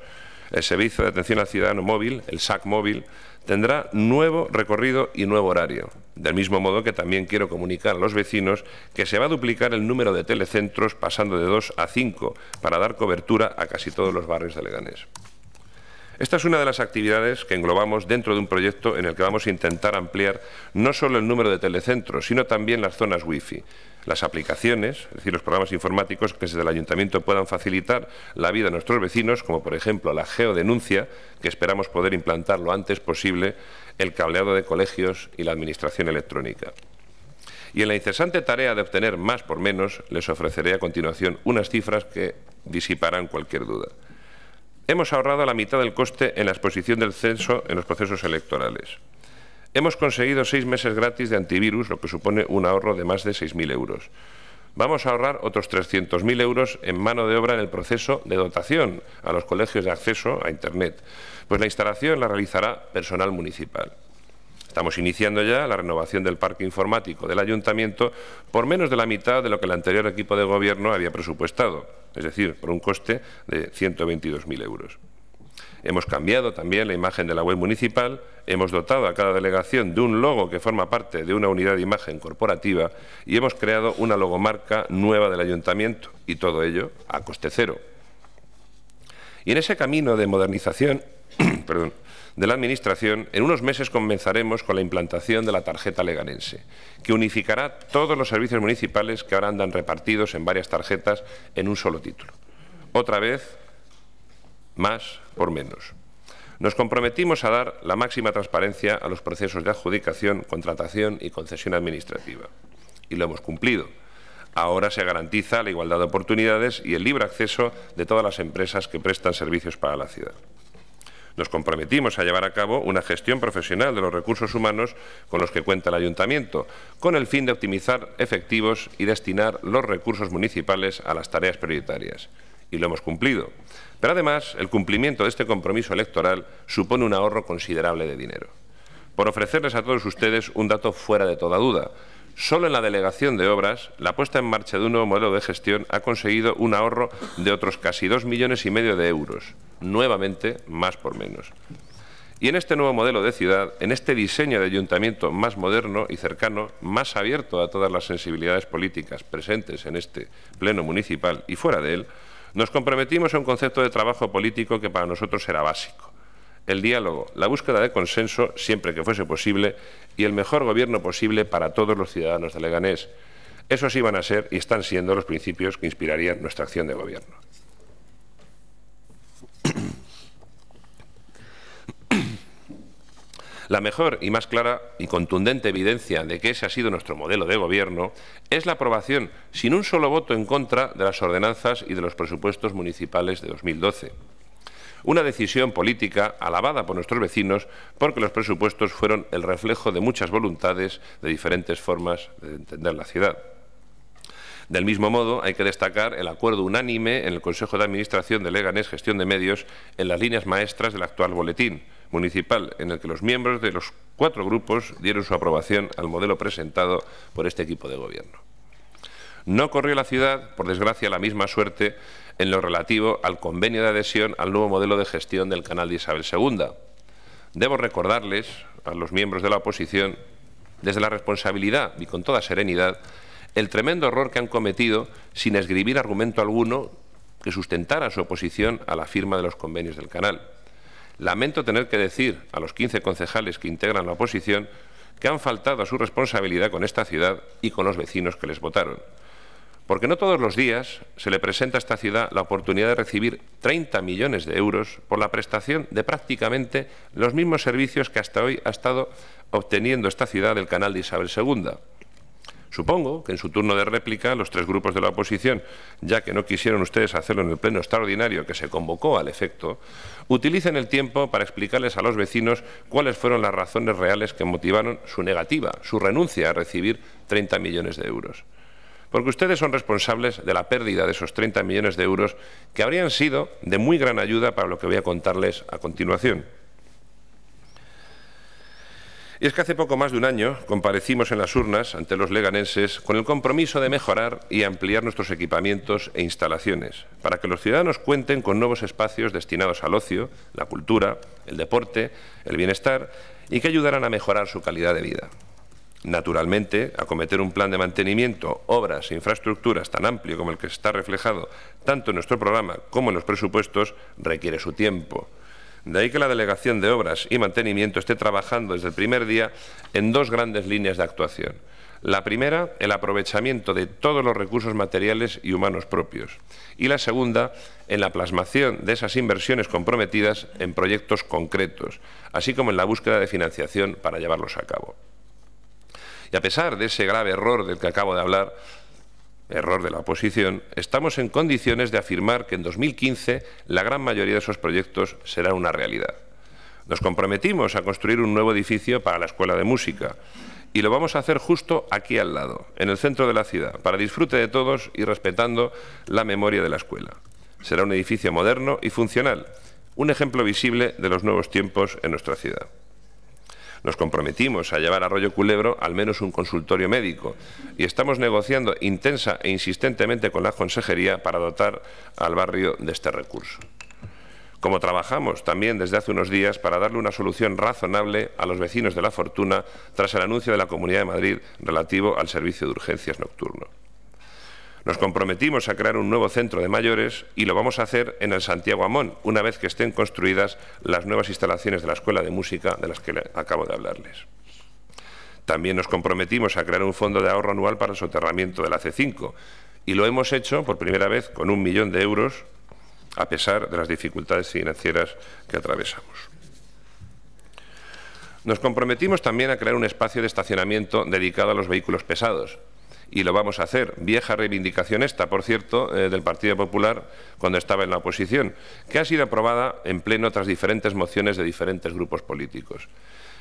el Servicio de Atención al Ciudadano Móvil, el SAC Móvil, tendrá nuevo recorrido y nuevo horario. Del mismo modo que también quiero comunicar a los vecinos que se va a duplicar el número de telecentros pasando de 2 a 5 para dar cobertura a casi todos los barrios de Leganés. Esta es una de las actividades que englobamos dentro de un proyecto en el que vamos a intentar ampliar no solo el número de telecentros, sino también las zonas Wi-Fi las aplicaciones, es decir, los programas informáticos que desde el ayuntamiento puedan facilitar la vida a nuestros vecinos, como por ejemplo la geodenuncia, que esperamos poder implantar lo antes posible, el cableado de colegios y la administración electrónica. Y en la incesante tarea de obtener más por menos, les ofreceré a continuación unas cifras que disiparán cualquier duda. Hemos ahorrado la mitad del coste en la exposición del censo en los procesos electorales. Hemos conseguido seis meses gratis de antivirus, lo que supone un ahorro de más de 6.000 euros. Vamos a ahorrar otros 300.000 euros en mano de obra en el proceso de dotación a los colegios de acceso a Internet, pues la instalación la realizará personal municipal. Estamos iniciando ya la renovación del parque informático del ayuntamiento por menos de la mitad de lo que el anterior equipo de gobierno había presupuestado, es decir, por un coste de 122.000 euros. Hemos cambiado también la imagen de la web municipal, hemos dotado a cada delegación de un logo que forma parte de una unidad de imagen corporativa y hemos creado una logomarca nueva del ayuntamiento y todo ello a coste cero. Y en ese camino de modernización de la Administración, en unos meses comenzaremos con la implantación de la tarjeta leganense, que unificará todos los servicios municipales que ahora andan repartidos en varias tarjetas en un solo título. Otra vez, más por menos. Nos comprometimos a dar la máxima transparencia a los procesos de adjudicación, contratación y concesión administrativa. Y lo hemos cumplido. Ahora se garantiza la igualdad de oportunidades y el libre acceso de todas las empresas que prestan servicios para la ciudad. Nos comprometimos a llevar a cabo una gestión profesional de los recursos humanos con los que cuenta el ayuntamiento, con el fin de optimizar efectivos y destinar los recursos municipales a las tareas prioritarias. Y lo hemos cumplido. Pero además, el cumplimiento de este compromiso electoral supone un ahorro considerable de dinero. Por ofrecerles a todos ustedes un dato fuera de toda duda, Solo en la delegación de obras, la puesta en marcha de un nuevo modelo de gestión ha conseguido un ahorro de otros casi dos millones y medio de euros, nuevamente más por menos. Y en este nuevo modelo de ciudad, en este diseño de ayuntamiento más moderno y cercano, más abierto a todas las sensibilidades políticas presentes en este pleno municipal y fuera de él, nos comprometimos a un concepto de trabajo político que para nosotros era básico. El diálogo, la búsqueda de consenso siempre que fuese posible y el mejor gobierno posible para todos los ciudadanos de Leganés. Esos iban a ser y están siendo los principios que inspirarían nuestra acción de gobierno. La mejor y más clara y contundente evidencia de que ese ha sido nuestro modelo de gobierno es la aprobación sin un solo voto en contra de las ordenanzas y de los presupuestos municipales de 2012 una decisión política alabada por nuestros vecinos porque los presupuestos fueron el reflejo de muchas voluntades, de diferentes formas de entender la ciudad. Del mismo modo, hay que destacar el acuerdo unánime en el Consejo de Administración de Leganés Gestión de Medios en las líneas maestras del actual boletín, municipal, en el que los miembros de los cuatro grupos dieron su aprobación al modelo presentado por este equipo de gobierno. No corrió la ciudad, por desgracia, la misma suerte en lo relativo al convenio de adhesión al nuevo modelo de gestión del canal de Isabel II. Debo recordarles a los miembros de la oposición, desde la responsabilidad y con toda serenidad, el tremendo error que han cometido sin escribir argumento alguno que sustentara su oposición a la firma de los convenios del canal. Lamento tener que decir a los 15 concejales que integran la oposición que han faltado a su responsabilidad con esta ciudad y con los vecinos que les votaron. Porque no todos los días se le presenta a esta ciudad la oportunidad de recibir 30 millones de euros por la prestación de prácticamente los mismos servicios que hasta hoy ha estado obteniendo esta ciudad del canal de Isabel II Supongo que en su turno de réplica los tres grupos de la oposición, ya que no quisieron ustedes hacerlo en el pleno extraordinario que se convocó al efecto, utilicen el tiempo para explicarles a los vecinos cuáles fueron las razones reales que motivaron su negativa, su renuncia a recibir 30 millones de euros. Porque ustedes son responsables de la pérdida de esos 30 millones de euros que habrían sido de muy gran ayuda para lo que voy a contarles a continuación. Y es que hace poco más de un año comparecimos en las urnas ante los leganenses con el compromiso de mejorar y ampliar nuestros equipamientos e instalaciones para que los ciudadanos cuenten con nuevos espacios destinados al ocio, la cultura, el deporte, el bienestar y que ayudarán a mejorar su calidad de vida. Naturalmente, acometer un plan de mantenimiento, obras e infraestructuras tan amplio como el que está reflejado tanto en nuestro programa como en los presupuestos requiere su tiempo de ahí que la Delegación de Obras y Mantenimiento esté trabajando desde el primer día en dos grandes líneas de actuación. La primera, el aprovechamiento de todos los recursos materiales y humanos propios. Y la segunda, en la plasmación de esas inversiones comprometidas en proyectos concretos, así como en la búsqueda de financiación para llevarlos a cabo. Y a pesar de ese grave error del que acabo de hablar, error de la oposición, estamos en condiciones de afirmar que en 2015 la gran mayoría de esos proyectos será una realidad. Nos comprometimos a construir un nuevo edificio para la Escuela de Música y lo vamos a hacer justo aquí al lado, en el centro de la ciudad, para disfrute de todos y respetando la memoria de la escuela. Será un edificio moderno y funcional, un ejemplo visible de los nuevos tiempos en nuestra ciudad. Nos comprometimos a llevar a Arroyo Culebro al menos un consultorio médico y estamos negociando intensa e insistentemente con la Consejería para dotar al barrio de este recurso como trabajamos también desde hace unos días para darle una solución razonable a los vecinos de La Fortuna tras el anuncio de la Comunidad de Madrid relativo al servicio de urgencias nocturno. Nos comprometimos a crear un nuevo centro de mayores y lo vamos a hacer en el Santiago Amón, una vez que estén construidas las nuevas instalaciones de la Escuela de Música de las que acabo de hablarles. También nos comprometimos a crear un fondo de ahorro anual para el soterramiento de la C5 y lo hemos hecho por primera vez con un millón de euros a pesar de las dificultades financieras que atravesamos. Nos comprometimos también a crear un espacio de estacionamiento dedicado a los vehículos pesados y lo vamos a hacer. Vieja reivindicación esta, por cierto, eh, del Partido Popular cuando estaba en la oposición, que ha sido aprobada en pleno tras diferentes mociones de diferentes grupos políticos.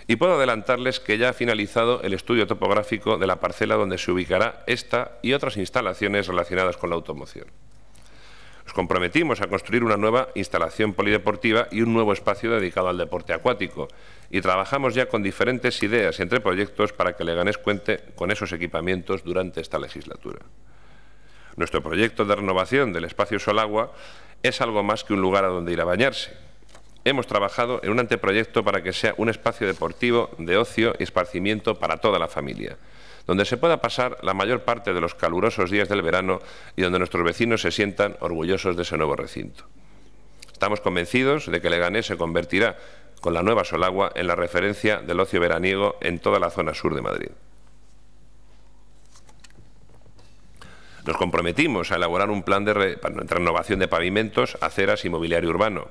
Y puedo adelantarles que ya ha finalizado el estudio topográfico de la parcela donde se ubicará esta y otras instalaciones relacionadas con la automoción. Nos comprometimos a construir una nueva instalación polideportiva y un nuevo espacio dedicado al deporte acuático y trabajamos ya con diferentes ideas y entre proyectos para que Leganés cuente con esos equipamientos durante esta legislatura. Nuestro proyecto de renovación del espacio Solagua es algo más que un lugar a donde ir a bañarse. Hemos trabajado en un anteproyecto para que sea un espacio deportivo de ocio y esparcimiento para toda la familia donde se pueda pasar la mayor parte de los calurosos días del verano y donde nuestros vecinos se sientan orgullosos de ese nuevo recinto. Estamos convencidos de que Leganés se convertirá, con la nueva Solagua, en la referencia del ocio veraniego en toda la zona sur de Madrid. Nos comprometimos a elaborar un plan de renovación de pavimentos, aceras y mobiliario urbano,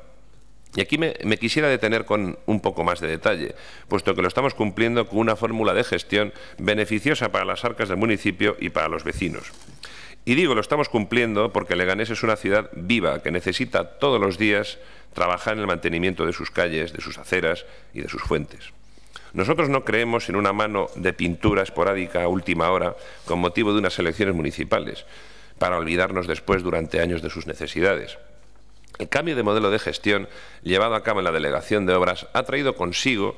y aquí me, quisiera detener con un poco más de detalle, puesto que lo estamos cumpliendo con una fórmula de gestión beneficiosa para las arcas del municipio y para los vecinos. Y digo, lo estamos cumpliendo porque Leganés es una ciudad viva que necesita todos los días trabajar en el mantenimiento de sus calles, de sus aceras y de sus fuentes. Nosotros no creemos en una mano de pintura esporádica a última hora con motivo de unas elecciones municipales, para olvidarnos después durante años de sus necesidades. El cambio de modelo de gestión llevado a cabo en la Delegación de Obras ha traído consigo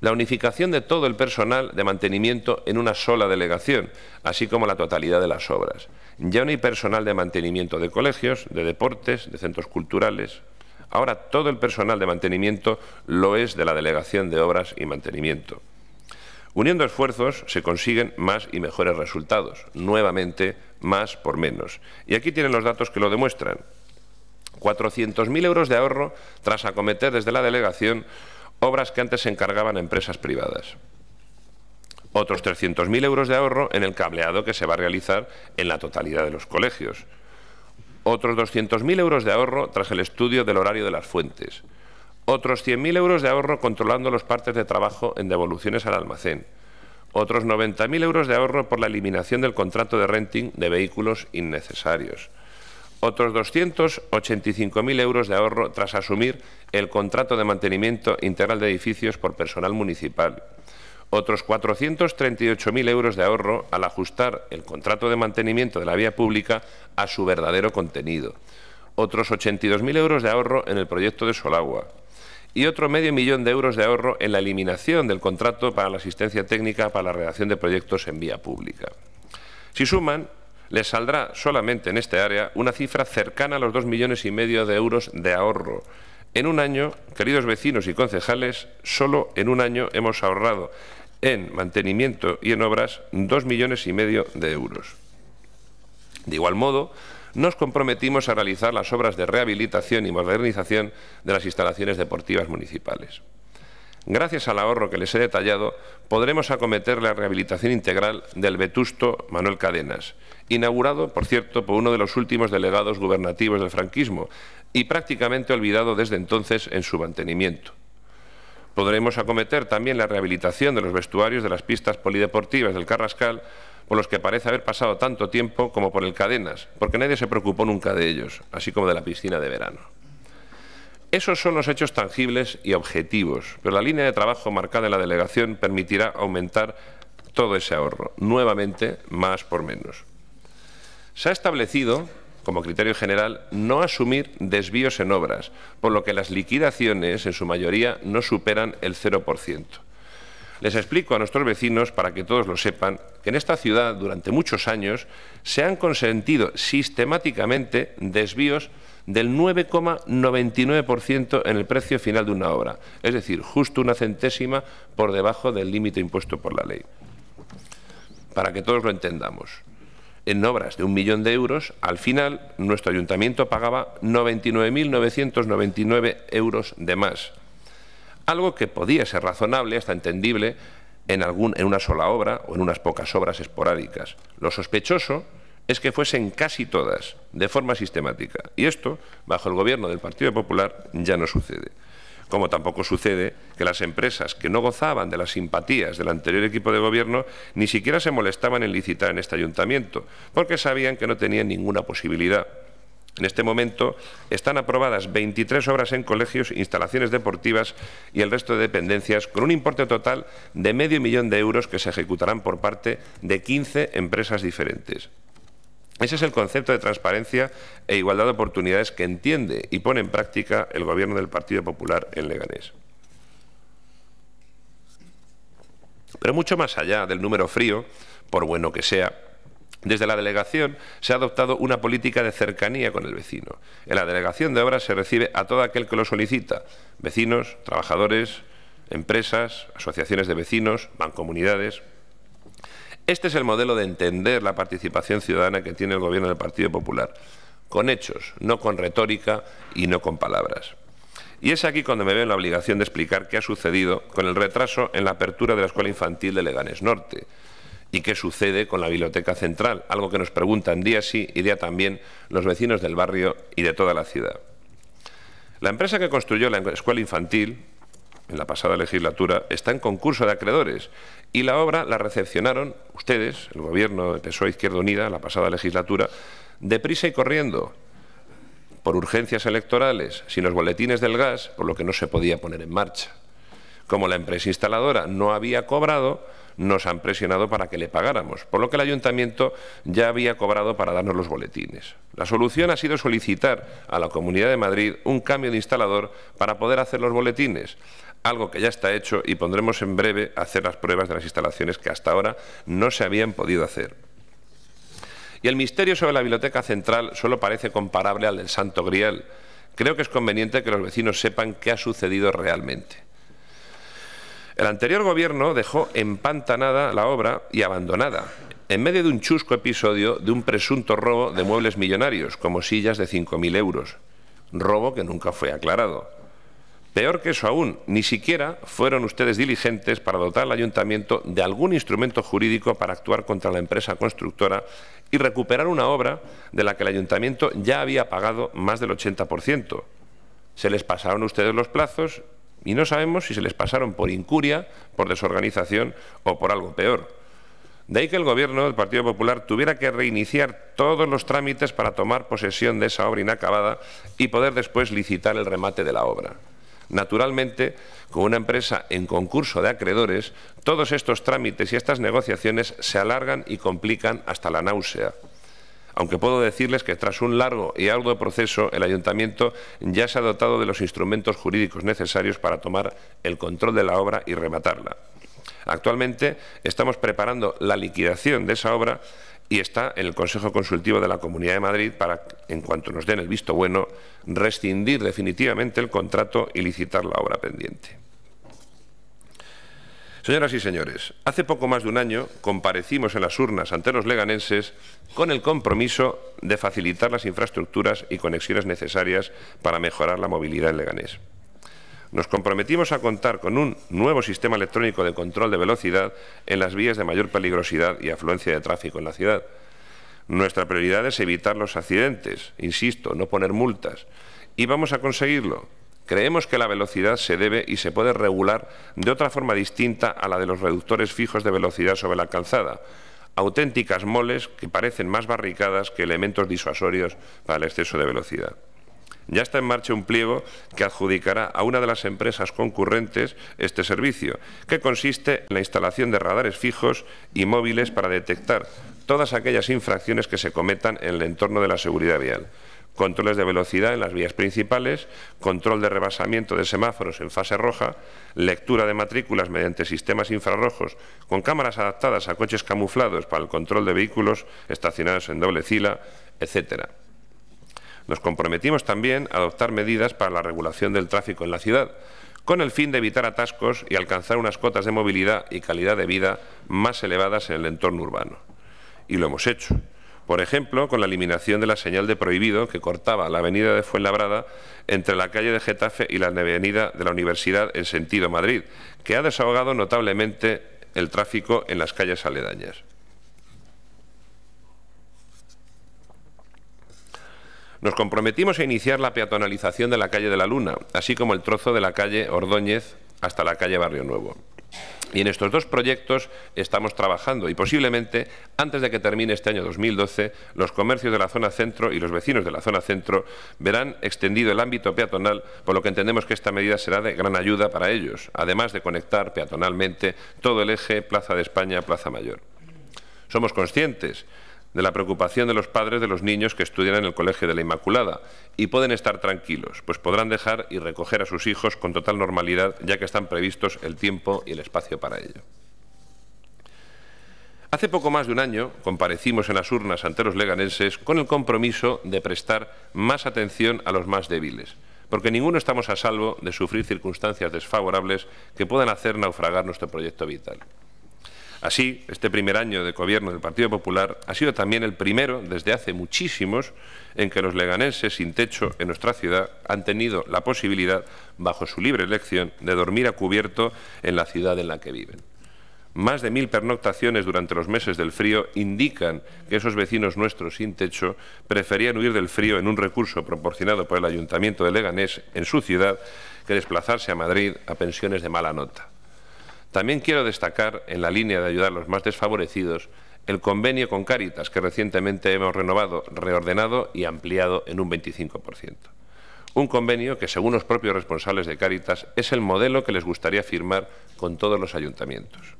la unificación de todo el personal de mantenimiento en una sola delegación, así como la totalidad de las obras. Ya no hay personal de mantenimiento de colegios, de deportes, de centros culturales. Ahora todo el personal de mantenimiento lo es de la Delegación de Obras y Mantenimiento. Uniendo esfuerzos se consiguen más y mejores resultados, nuevamente más por menos. Y aquí tienen los datos que lo demuestran. 400.000 euros de ahorro tras acometer desde la delegación obras que antes se encargaban a empresas privadas. Otros 300.000 euros de ahorro en el cableado que se va a realizar en la totalidad de los colegios. Otros 200.000 euros de ahorro tras el estudio del horario de las fuentes. Otros 100.000 euros de ahorro controlando los partes de trabajo en devoluciones al almacén. Otros 90.000 euros de ahorro por la eliminación del contrato de renting de vehículos innecesarios otros 285.000 euros de ahorro tras asumir el contrato de mantenimiento integral de edificios por personal municipal, otros 438.000 euros de ahorro al ajustar el contrato de mantenimiento de la vía pública a su verdadero contenido, otros 82.000 euros de ahorro en el proyecto de Solagua y otro medio millón de euros de ahorro en la eliminación del contrato para la asistencia técnica para la redacción de proyectos en vía pública. Si suman les saldrá solamente en este área una cifra cercana a los dos millones y medio de euros de ahorro. En un año, queridos vecinos y concejales, solo en un año hemos ahorrado en mantenimiento y en obras dos millones y medio de euros. De igual modo, nos comprometimos a realizar las obras de rehabilitación y modernización de las instalaciones deportivas municipales. Gracias al ahorro que les he detallado, podremos acometer la rehabilitación integral del vetusto Manuel Cadenas, inaugurado, por cierto, por uno de los últimos delegados gubernativos del franquismo y prácticamente olvidado desde entonces en su mantenimiento. Podremos acometer también la rehabilitación de los vestuarios de las pistas polideportivas del Carrascal, por los que parece haber pasado tanto tiempo como por el Cadenas, porque nadie se preocupó nunca de ellos, así como de la piscina de verano. Esos son los hechos tangibles y objetivos, pero la línea de trabajo marcada en la delegación permitirá aumentar todo ese ahorro, nuevamente más por menos. Se ha establecido, como criterio general, no asumir desvíos en obras, por lo que las liquidaciones, en su mayoría, no superan el 0%. Les explico a nuestros vecinos, para que todos lo sepan, que en esta ciudad, durante muchos años, se han consentido sistemáticamente desvíos del 9,99% en el precio final de una obra, es decir, justo una centésima por debajo del límite impuesto por la ley. Para que todos lo entendamos, en obras de un millón de euros, al final nuestro ayuntamiento pagaba 99.999 euros de más, algo que podía ser razonable, hasta entendible, en, algún, en una sola obra o en unas pocas obras esporádicas. Lo sospechoso es que fuesen casi todas de forma sistemática. Y esto, bajo el gobierno del Partido Popular, ya no sucede. Como tampoco sucede que las empresas que no gozaban de las simpatías del anterior equipo de gobierno ni siquiera se molestaban en licitar en este ayuntamiento, porque sabían que no tenían ninguna posibilidad. En este momento están aprobadas 23 obras en colegios, instalaciones deportivas y el resto de dependencias, con un importe total de medio millón de euros que se ejecutarán por parte de 15 empresas diferentes. Ese es el concepto de transparencia e igualdad de oportunidades que entiende y pone en práctica el Gobierno del Partido Popular en Leganés. Pero mucho más allá del número frío, por bueno que sea, desde la delegación se ha adoptado una política de cercanía con el vecino. En la delegación de obras se recibe a todo aquel que lo solicita, vecinos, trabajadores, empresas, asociaciones de vecinos, mancomunidades, este es el modelo de entender la participación ciudadana que tiene el Gobierno del Partido Popular, con hechos, no con retórica y no con palabras. Y es aquí cuando me veo en la obligación de explicar qué ha sucedido con el retraso en la apertura de la escuela infantil de Leganes Norte y qué sucede con la biblioteca central, algo que nos preguntan día sí y día también los vecinos del barrio y de toda la ciudad. La empresa que construyó la escuela infantil en la pasada legislatura está en concurso de acreedores y la obra la recepcionaron ustedes, el gobierno de PSOE Izquierda Unida, la pasada legislatura, deprisa y corriendo, por urgencias electorales, sin los boletines del gas, por lo que no se podía poner en marcha. Como la empresa instaladora no había cobrado, nos han presionado para que le pagáramos, por lo que el ayuntamiento ya había cobrado para darnos los boletines. La solución ha sido solicitar a la Comunidad de Madrid un cambio de instalador para poder hacer los boletines algo que ya está hecho y pondremos en breve a hacer las pruebas de las instalaciones que hasta ahora no se habían podido hacer. Y el misterio sobre la Biblioteca Central solo parece comparable al del Santo Griel. Creo que es conveniente que los vecinos sepan qué ha sucedido realmente. El anterior gobierno dejó empantanada la obra y abandonada, en medio de un chusco episodio de un presunto robo de muebles millonarios, como sillas de 5.000 euros, robo que nunca fue aclarado. Peor que eso aún, ni siquiera fueron ustedes diligentes para dotar al ayuntamiento de algún instrumento jurídico para actuar contra la empresa constructora y recuperar una obra de la que el ayuntamiento ya había pagado más del 80%. Se les pasaron a ustedes los plazos y no sabemos si se les pasaron por incuria, por desorganización o por algo peor. De ahí que el Gobierno del Partido Popular tuviera que reiniciar todos los trámites para tomar posesión de esa obra inacabada y poder después licitar el remate de la obra. Naturalmente, con una empresa en concurso de acreedores, todos estos trámites y estas negociaciones se alargan y complican hasta la náusea. Aunque puedo decirles que tras un largo y arduo proceso, el ayuntamiento ya se ha dotado de los instrumentos jurídicos necesarios para tomar el control de la obra y rematarla. Actualmente estamos preparando la liquidación de esa obra y está en el Consejo Consultivo de la Comunidad de Madrid para, en cuanto nos den el visto bueno, rescindir definitivamente el contrato y licitar la obra pendiente. Señoras y señores, hace poco más de un año comparecimos en las urnas ante los leganenses con el compromiso de facilitar las infraestructuras y conexiones necesarias para mejorar la movilidad en Leganés nos comprometimos a contar con un nuevo sistema electrónico de control de velocidad en las vías de mayor peligrosidad y afluencia de tráfico en la ciudad. Nuestra prioridad es evitar los accidentes, insisto, no poner multas. Y vamos a conseguirlo. Creemos que la velocidad se debe y se puede regular de otra forma distinta a la de los reductores fijos de velocidad sobre la calzada, auténticas moles que parecen más barricadas que elementos disuasorios para el exceso de velocidad. Ya está en marcha un pliego que adjudicará a una de las empresas concurrentes este servicio, que consiste en la instalación de radares fijos y móviles para detectar todas aquellas infracciones que se cometan en el entorno de la seguridad vial controles de velocidad en las vías principales, control de rebasamiento de semáforos en fase roja, lectura de matrículas mediante sistemas infrarrojos con cámaras adaptadas a coches camuflados para el control de vehículos estacionados en doble fila, etcétera. Nos comprometimos también a adoptar medidas para la regulación del tráfico en la ciudad, con el fin de evitar atascos y alcanzar unas cotas de movilidad y calidad de vida más elevadas en el entorno urbano. Y lo hemos hecho. Por ejemplo, con la eliminación de la señal de prohibido que cortaba la avenida de Fuenlabrada entre la calle de Getafe y la avenida de la Universidad en sentido Madrid, que ha desahogado notablemente el tráfico en las calles aledañas. Nos comprometimos a iniciar la peatonalización de la calle de la Luna, así como el trozo de la calle Ordóñez hasta la calle Barrio Nuevo. Y en estos dos proyectos estamos trabajando y posiblemente antes de que termine este año 2012, los comercios de la zona centro y los vecinos de la zona centro verán extendido el ámbito peatonal, por lo que entendemos que esta medida será de gran ayuda para ellos, además de conectar peatonalmente todo el eje Plaza de España-Plaza Mayor. Somos conscientes de la preocupación de los padres de los niños que estudian en el Colegio de la Inmaculada y pueden estar tranquilos, pues podrán dejar y recoger a sus hijos con total normalidad ya que están previstos el tiempo y el espacio para ello. Hace poco más de un año comparecimos en las urnas ante los leganenses con el compromiso de prestar más atención a los más débiles, porque ninguno estamos a salvo de sufrir circunstancias desfavorables que puedan hacer naufragar nuestro proyecto vital. Así, este primer año de gobierno del Partido Popular ha sido también el primero desde hace muchísimos en que los leganenses sin techo en nuestra ciudad han tenido la posibilidad, bajo su libre elección, de dormir a cubierto en la ciudad en la que viven. Más de mil pernoctaciones durante los meses del frío indican que esos vecinos nuestros sin techo preferían huir del frío en un recurso proporcionado por el Ayuntamiento de Leganés en su ciudad que desplazarse a Madrid a pensiones de mala nota. También quiero destacar, en la línea de ayudar a los más desfavorecidos, el convenio con Cáritas, que recientemente hemos renovado, reordenado y ampliado en un 25%. Un convenio que, según los propios responsables de Cáritas, es el modelo que les gustaría firmar con todos los ayuntamientos.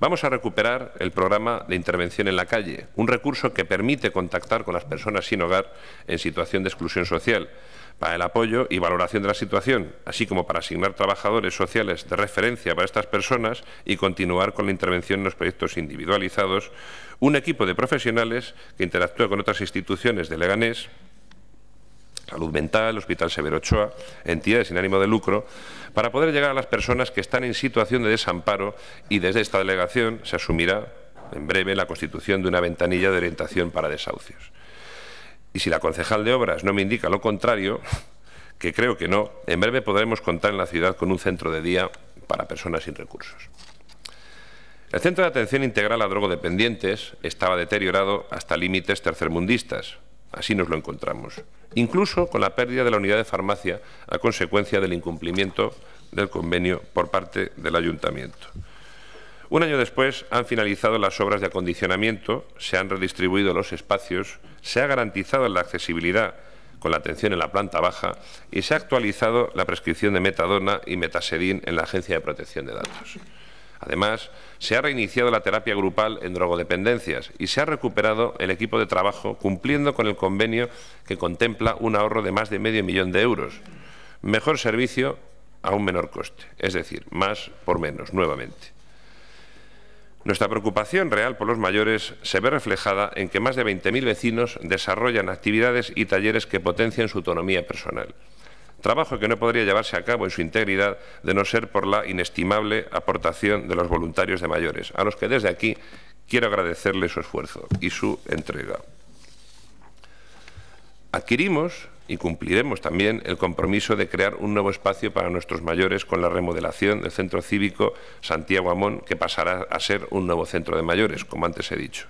Vamos a recuperar el programa de intervención en la calle, un recurso que permite contactar con las personas sin hogar en situación de exclusión social para el apoyo y valoración de la situación, así como para asignar trabajadores sociales de referencia para estas personas y continuar con la intervención en los proyectos individualizados, un equipo de profesionales que interactúa con otras instituciones de Leganés, Salud Mental, Hospital Severo Ochoa, entidades sin ánimo de lucro, para poder llegar a las personas que están en situación de desamparo y desde esta delegación se asumirá en breve la constitución de una ventanilla de orientación para desahucios. Y si la concejal de Obras no me indica lo contrario, que creo que no, en breve podremos contar en la ciudad con un centro de día para personas sin recursos. El Centro de Atención Integral a Drogodependientes estaba deteriorado hasta límites tercermundistas, así nos lo encontramos, incluso con la pérdida de la unidad de farmacia a consecuencia del incumplimiento del convenio por parte del Ayuntamiento. Un año después han finalizado las obras de acondicionamiento, se han redistribuido los espacios, se ha garantizado la accesibilidad con la atención en la planta baja y se ha actualizado la prescripción de metadona y metaserín en la Agencia de Protección de Datos. Además, se ha reiniciado la terapia grupal en drogodependencias y se ha recuperado el equipo de trabajo cumpliendo con el convenio que contempla un ahorro de más de medio millón de euros. Mejor servicio a un menor coste, es decir, más por menos, nuevamente. Nuestra preocupación real por los mayores se ve reflejada en que más de 20.000 vecinos desarrollan actividades y talleres que potencian su autonomía personal. Trabajo que no podría llevarse a cabo en su integridad de no ser por la inestimable aportación de los voluntarios de mayores, a los que desde aquí quiero agradecerle su esfuerzo y su entrega. Adquirimos y cumpliremos también el compromiso de crear un nuevo espacio para nuestros mayores con la remodelación del Centro Cívico Santiago Amón, que pasará a ser un nuevo centro de mayores, como antes he dicho.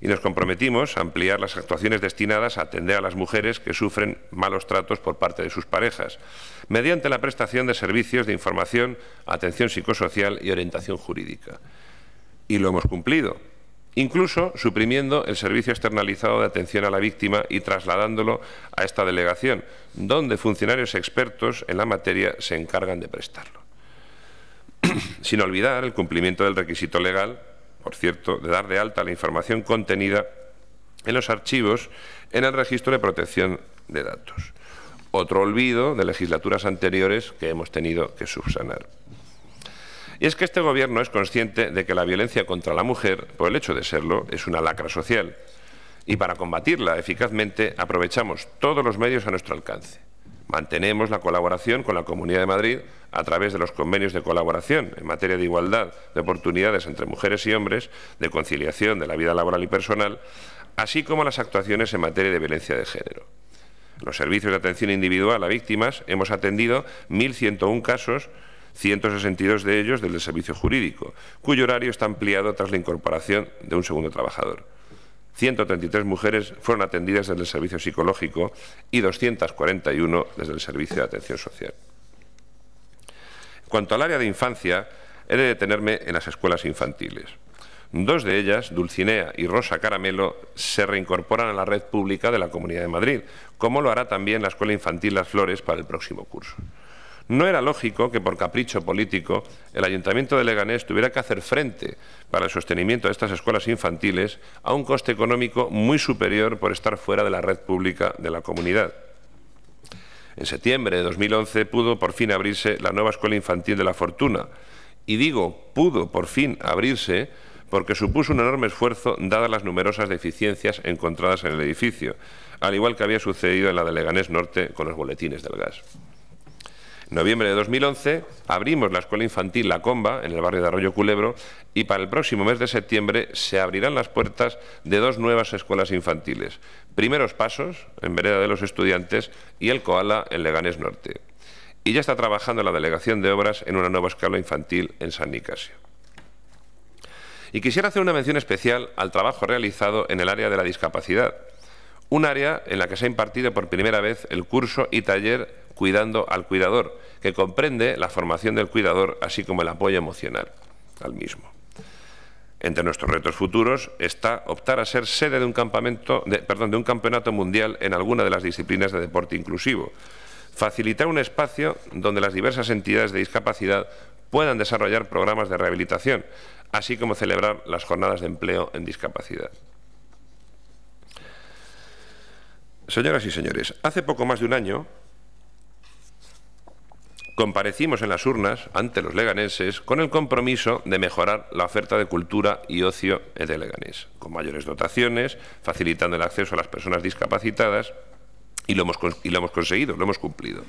Y nos comprometimos a ampliar las actuaciones destinadas a atender a las mujeres que sufren malos tratos por parte de sus parejas, mediante la prestación de servicios de información, atención psicosocial y orientación jurídica. Y lo hemos cumplido incluso suprimiendo el servicio externalizado de atención a la víctima y trasladándolo a esta delegación, donde funcionarios expertos en la materia se encargan de prestarlo. Sin olvidar el cumplimiento del requisito legal, por cierto, de dar de alta la información contenida en los archivos en el registro de protección de datos. Otro olvido de legislaturas anteriores que hemos tenido que subsanar es que este gobierno es consciente de que la violencia contra la mujer, por el hecho de serlo, es una lacra social. Y para combatirla eficazmente aprovechamos todos los medios a nuestro alcance. Mantenemos la colaboración con la Comunidad de Madrid a través de los convenios de colaboración en materia de igualdad de oportunidades entre mujeres y hombres, de conciliación de la vida laboral y personal, así como las actuaciones en materia de violencia de género. los servicios de atención individual a víctimas hemos atendido 1.101 casos 162 de ellos del el servicio jurídico, cuyo horario está ampliado tras la incorporación de un segundo trabajador. 133 mujeres fueron atendidas desde el servicio psicológico y 241 desde el servicio de atención social. En cuanto al área de infancia, he de detenerme en las escuelas infantiles. Dos de ellas, Dulcinea y Rosa Caramelo, se reincorporan a la red pública de la Comunidad de Madrid, como lo hará también la Escuela Infantil Las Flores para el próximo curso. No era lógico que por capricho político el Ayuntamiento de Leganés tuviera que hacer frente para el sostenimiento de estas escuelas infantiles a un coste económico muy superior por estar fuera de la red pública de la comunidad. En septiembre de 2011 pudo por fin abrirse la nueva Escuela Infantil de la Fortuna. Y digo, pudo por fin abrirse porque supuso un enorme esfuerzo dadas las numerosas deficiencias encontradas en el edificio, al igual que había sucedido en la de Leganés Norte con los boletines del gas noviembre de 2011 abrimos la escuela infantil La Comba en el barrio de Arroyo Culebro y para el próximo mes de septiembre se abrirán las puertas de dos nuevas escuelas infantiles. Primeros Pasos en Vereda de los Estudiantes y El Koala en Leganes Norte. Y ya está trabajando la Delegación de Obras en una nueva escuela infantil en San Nicasio. Y quisiera hacer una mención especial al trabajo realizado en el área de la discapacidad, un área en la que se ha impartido por primera vez el curso y taller cuidando al cuidador, que comprende la formación del cuidador, así como el apoyo emocional al mismo. Entre nuestros retos futuros está optar a ser sede de un, campamento, perdón, de un campeonato mundial en alguna de las disciplinas de deporte inclusivo, facilitar un espacio donde las diversas entidades de discapacidad puedan desarrollar programas de rehabilitación, así como celebrar las jornadas de empleo en discapacidad. Señoras y señores, hace poco más de un año comparecimos en las urnas ante los leganeses con el compromiso de mejorar la oferta de cultura y ocio de Leganés, con mayores dotaciones, facilitando el acceso a las personas discapacitadas y lo hemos, y lo hemos conseguido, lo hemos cumplido.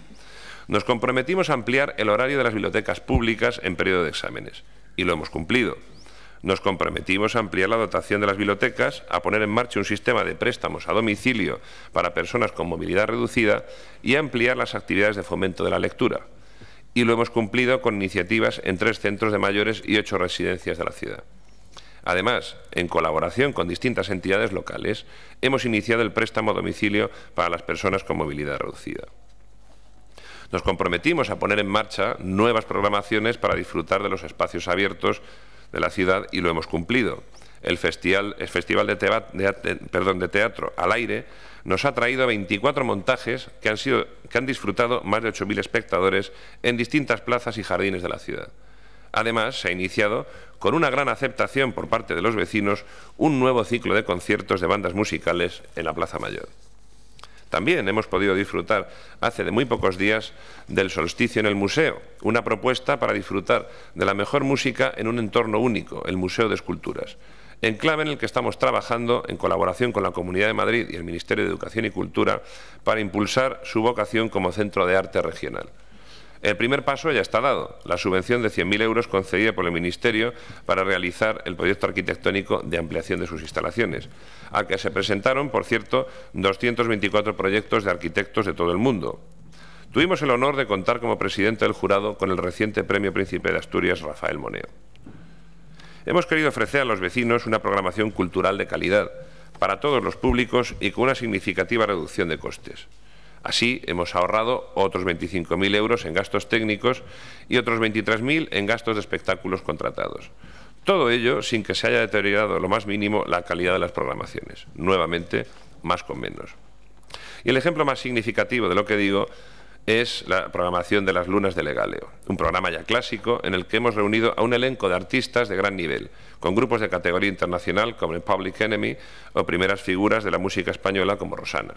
Nos comprometimos a ampliar el horario de las bibliotecas públicas en periodo de exámenes y lo hemos cumplido. Nos comprometimos a ampliar la dotación de las bibliotecas, a poner en marcha un sistema de préstamos a domicilio para personas con movilidad reducida y a ampliar las actividades de fomento de la lectura y lo hemos cumplido con iniciativas en tres centros de mayores y ocho residencias de la ciudad. Además, en colaboración con distintas entidades locales, hemos iniciado el préstamo a domicilio para las personas con movilidad reducida. Nos comprometimos a poner en marcha nuevas programaciones para disfrutar de los espacios abiertos de la ciudad y lo hemos cumplido el Festival, de, Teatro al Aire, nos ha traído 24 montajes que han, que han disfrutado más de 8.000 espectadores en distintas plazas y jardines de la ciudad. Además, se ha iniciado, con una gran aceptación por parte de los vecinos, un nuevo ciclo de conciertos de bandas musicales en la Plaza Mayor. También hemos podido disfrutar hace de muy pocos días del Solsticio en el Museo, una propuesta para disfrutar de la mejor música en un entorno único, el Museo de Esculturas clave en el que estamos trabajando en colaboración con la Comunidad de Madrid y el Ministerio de Educación y Cultura para impulsar su vocación como centro de arte regional. El primer paso ya está dado, la subvención de 100.000 euros concedida por el Ministerio para realizar el proyecto arquitectónico de ampliación de sus instalaciones, al que se presentaron, por cierto, 224 proyectos de arquitectos de todo el mundo. Tuvimos el honor de contar como presidente del jurado con el reciente Premio Príncipe de Asturias Rafael Moneo. Hemos querido ofrecer a los vecinos una programación cultural de calidad para todos los públicos y con una significativa reducción de costes. Así, hemos ahorrado otros 25.000 euros en gastos técnicos y otros 23.000 en gastos de espectáculos contratados. Todo ello sin que se haya deteriorado lo más mínimo la calidad de las programaciones. Nuevamente, más con menos. Y el ejemplo más significativo de lo que digo es la programación de las lunas de Legaleo, un programa ya clásico en el que hemos reunido a un elenco de artistas de gran nivel, con grupos de categoría internacional como el Public Enemy o primeras figuras de la música española como Rosana.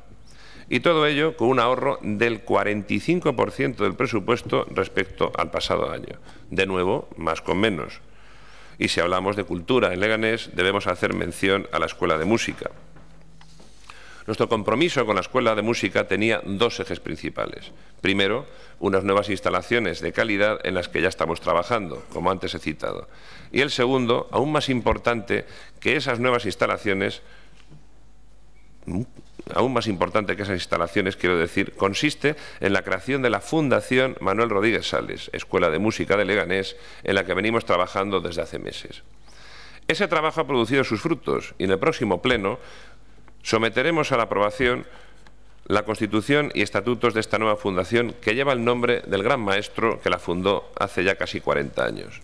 Y todo ello con un ahorro del 45% del presupuesto respecto al pasado año. De nuevo, más con menos. Y si hablamos de cultura en Leganés, debemos hacer mención a la Escuela de Música, nuestro compromiso con la Escuela de Música tenía dos ejes principales. Primero, unas nuevas instalaciones de calidad en las que ya estamos trabajando, como antes he citado. Y el segundo, aún más importante, que esas nuevas instalaciones aún más importante que esas instalaciones, quiero decir, consiste en la creación de la Fundación Manuel Rodríguez Sales, Escuela de Música de Leganés, en la que venimos trabajando desde hace meses. Ese trabajo ha producido sus frutos y en el próximo pleno someteremos a la aprobación la constitución y estatutos de esta nueva fundación que lleva el nombre del gran maestro que la fundó hace ya casi 40 años.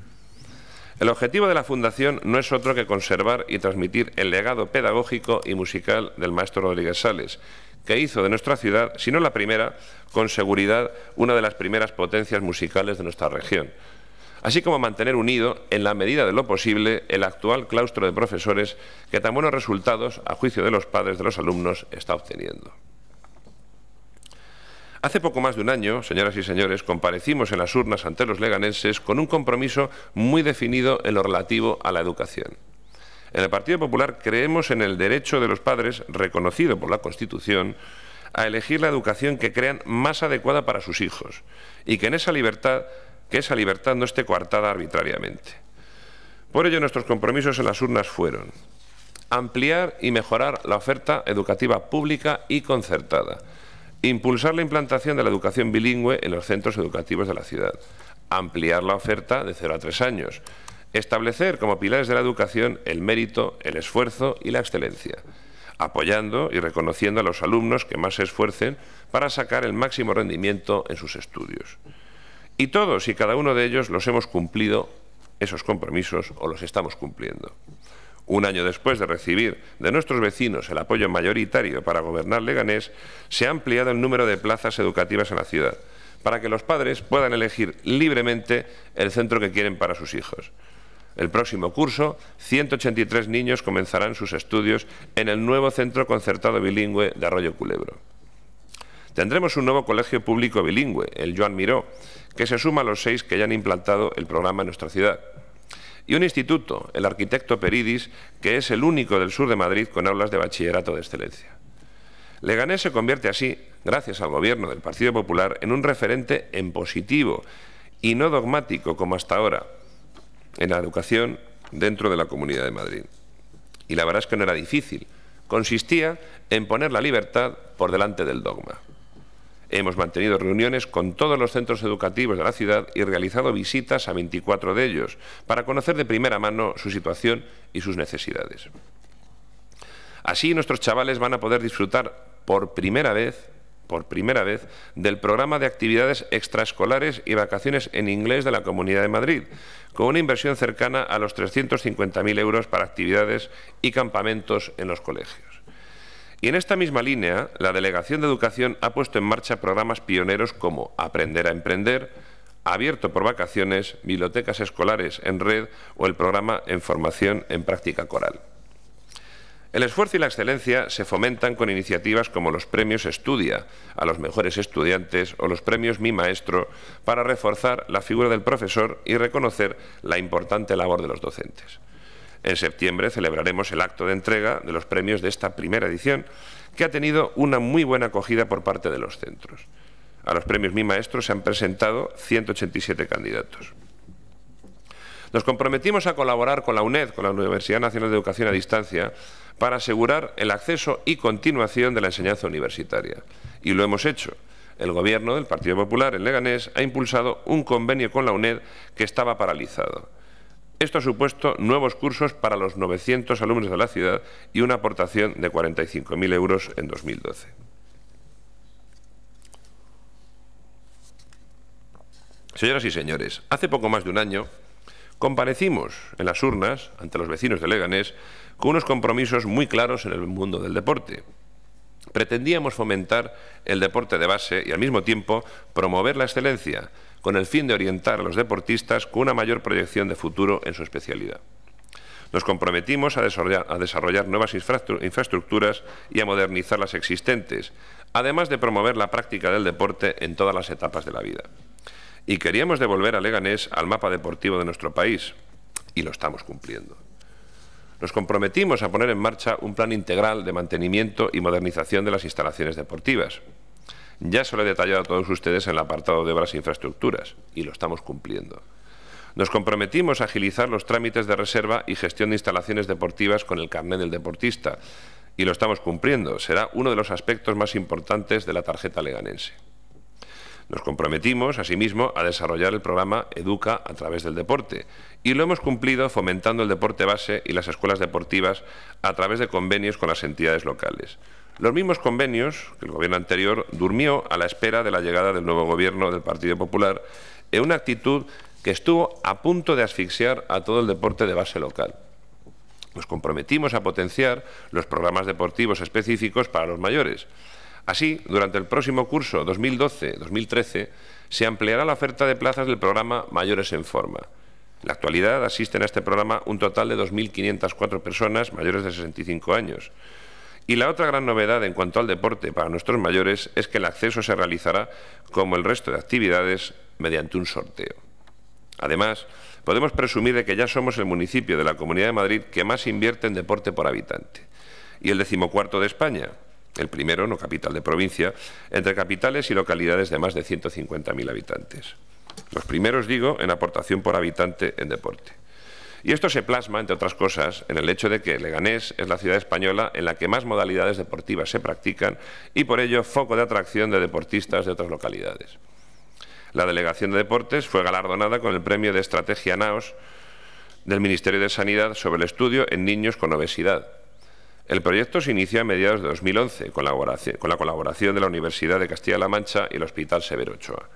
El objetivo de la fundación no es otro que conservar y transmitir el legado pedagógico y musical del maestro Rodríguez Sales, que hizo de nuestra ciudad, si no la primera, con seguridad una de las primeras potencias musicales de nuestra región, así como mantener unido, en la medida de lo posible, el actual claustro de profesores que tan buenos resultados, a juicio de los padres de los alumnos, está obteniendo. Hace poco más de un año, señoras y señores, comparecimos en las urnas ante los leganenses con un compromiso muy definido en lo relativo a la educación. En el Partido Popular creemos en el derecho de los padres, reconocido por la Constitución, a elegir la educación que crean más adecuada para sus hijos y que en esa libertad que esa libertad no esté coartada arbitrariamente. Por ello, nuestros compromisos en las urnas fueron ampliar y mejorar la oferta educativa pública y concertada, impulsar la implantación de la educación bilingüe en los centros educativos de la ciudad, ampliar la oferta de 0 a 3 años, establecer como pilares de la educación el mérito, el esfuerzo y la excelencia, apoyando y reconociendo a los alumnos que más se esfuercen para sacar el máximo rendimiento en sus estudios. Y todos y cada uno de ellos los hemos cumplido esos compromisos o los estamos cumpliendo. Un año después de recibir de nuestros vecinos el apoyo mayoritario para gobernar Leganés, se ha ampliado el número de plazas educativas en la ciudad, para que los padres puedan elegir libremente el centro que quieren para sus hijos. El próximo curso, 183 niños comenzarán sus estudios en el nuevo centro concertado bilingüe de Arroyo Culebro. Tendremos un nuevo colegio público bilingüe, el Joan Miró, que se suma a los seis que ya han implantado el programa en nuestra ciudad. Y un instituto, el arquitecto Peridis, que es el único del sur de Madrid con aulas de bachillerato de excelencia. Leganés se convierte así, gracias al gobierno del Partido Popular, en un referente en positivo y no dogmático como hasta ahora en la educación dentro de la Comunidad de Madrid. Y la verdad es que no era difícil. Consistía en poner la libertad por delante del dogma. Hemos mantenido reuniones con todos los centros educativos de la ciudad y realizado visitas a 24 de ellos para conocer de primera mano su situación y sus necesidades. Así nuestros chavales van a poder disfrutar por primera vez por primera vez del programa de actividades extraescolares y vacaciones en inglés de la Comunidad de Madrid, con una inversión cercana a los 350.000 euros para actividades y campamentos en los colegios. Y en esta misma línea, la Delegación de Educación ha puesto en marcha programas pioneros como Aprender a Emprender, Abierto por Vacaciones, Bibliotecas Escolares en Red o el programa En Formación en Práctica Coral. El esfuerzo y la excelencia se fomentan con iniciativas como los premios Estudia a los mejores estudiantes o los premios Mi Maestro para reforzar la figura del profesor y reconocer la importante labor de los docentes. En septiembre celebraremos el acto de entrega de los premios de esta primera edición, que ha tenido una muy buena acogida por parte de los centros. A los premios Mi Maestro se han presentado 187 candidatos. Nos comprometimos a colaborar con la UNED, con la Universidad Nacional de Educación a Distancia, para asegurar el acceso y continuación de la enseñanza universitaria. Y lo hemos hecho. El Gobierno del Partido Popular en Leganés ha impulsado un convenio con la UNED que estaba paralizado. Esto ha supuesto nuevos cursos para los 900 alumnos de la ciudad y una aportación de 45.000 euros en 2012. Señoras y señores, hace poco más de un año comparecimos en las urnas ante los vecinos de Leganés con unos compromisos muy claros en el mundo del deporte. Pretendíamos fomentar el deporte de base y al mismo tiempo promover la excelencia, con el fin de orientar a los deportistas con una mayor proyección de futuro en su especialidad. Nos comprometimos a desarrollar, nuevas infraestructuras y a modernizar las existentes, además de promover la práctica del deporte en todas las etapas de la vida. Y queríamos devolver a Leganés al mapa deportivo de nuestro país, y lo estamos cumpliendo. Nos comprometimos a poner en marcha un plan integral de mantenimiento y modernización de las instalaciones deportivas, ya se lo he detallado a todos ustedes en el apartado de obras e infraestructuras y lo estamos cumpliendo. Nos comprometimos a agilizar los trámites de reserva y gestión de instalaciones deportivas con el carnet del deportista y lo estamos cumpliendo. Será uno de los aspectos más importantes de la tarjeta leganense. Nos comprometimos, asimismo, a desarrollar el programa Educa a través del deporte y lo hemos cumplido fomentando el deporte base y las escuelas deportivas a través de convenios con las entidades locales. Los mismos convenios que el gobierno anterior durmió a la espera de la llegada del nuevo gobierno del Partido Popular en una actitud que estuvo a punto de asfixiar a todo el deporte de base local. Nos comprometimos a potenciar los programas deportivos específicos para los mayores. Así, durante el próximo curso 2012-2013 se ampliará la oferta de plazas del programa Mayores en Forma. En la actualidad asisten a este programa un total de 2.504 personas mayores de 65 años. Y la otra gran novedad en cuanto al deporte para nuestros mayores es que el acceso se realizará, como el resto de actividades, mediante un sorteo. Además, podemos presumir de que ya somos el municipio de la Comunidad de Madrid que más invierte en deporte por habitante y el decimocuarto de España, el primero, no capital de provincia, entre capitales y localidades de más de 150.000 habitantes. Los primeros, digo, en aportación por habitante en deporte. Y esto se plasma, entre otras cosas, en el hecho de que Leganés es la ciudad española en la que más modalidades deportivas se practican y por ello foco de atracción de deportistas de otras localidades. La Delegación de Deportes fue galardonada con el Premio de Estrategia NAOS del Ministerio de Sanidad sobre el estudio en niños con obesidad. El proyecto se inició a mediados de 2011 con la colaboración de la Universidad de Castilla-La Mancha y el Hospital Severo Ochoa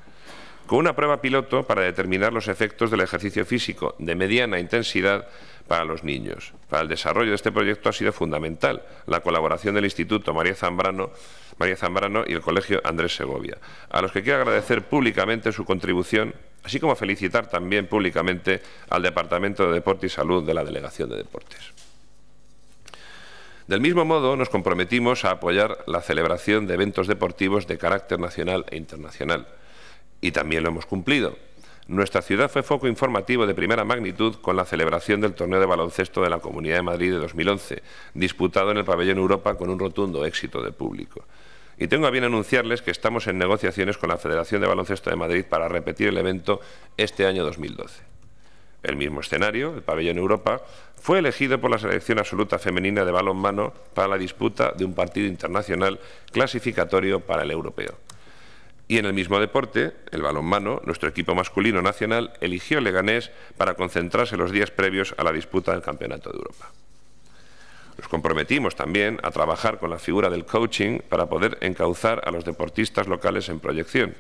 con una prueba piloto para determinar los efectos del ejercicio físico de mediana intensidad para los niños. Para el desarrollo de este proyecto ha sido fundamental la colaboración del Instituto María Zambrano, y el Colegio Andrés Segovia, a los que quiero agradecer públicamente su contribución, así como felicitar también públicamente al Departamento de Deporte y Salud de la Delegación de Deportes. Del mismo modo, nos comprometimos a apoyar la celebración de eventos deportivos de carácter nacional e internacional y también lo hemos cumplido. Nuestra ciudad fue foco informativo de primera magnitud con la celebración del torneo de baloncesto de la Comunidad de Madrid de 2011, disputado en el Pabellón Europa con un rotundo éxito de público. Y tengo a bien anunciarles que estamos en negociaciones con la Federación de Baloncesto de Madrid para repetir el evento este año 2012. El mismo escenario, el Pabellón Europa, fue elegido por la selección absoluta femenina de balonmano para la disputa de un partido internacional clasificatorio para el europeo. Y en el mismo deporte, el balonmano, nuestro equipo masculino nacional eligió Leganés para concentrarse los días previos a la disputa del Campeonato de Europa. Nos comprometimos también a trabajar con la figura del coaching para poder encauzar a los deportistas locales en proyección.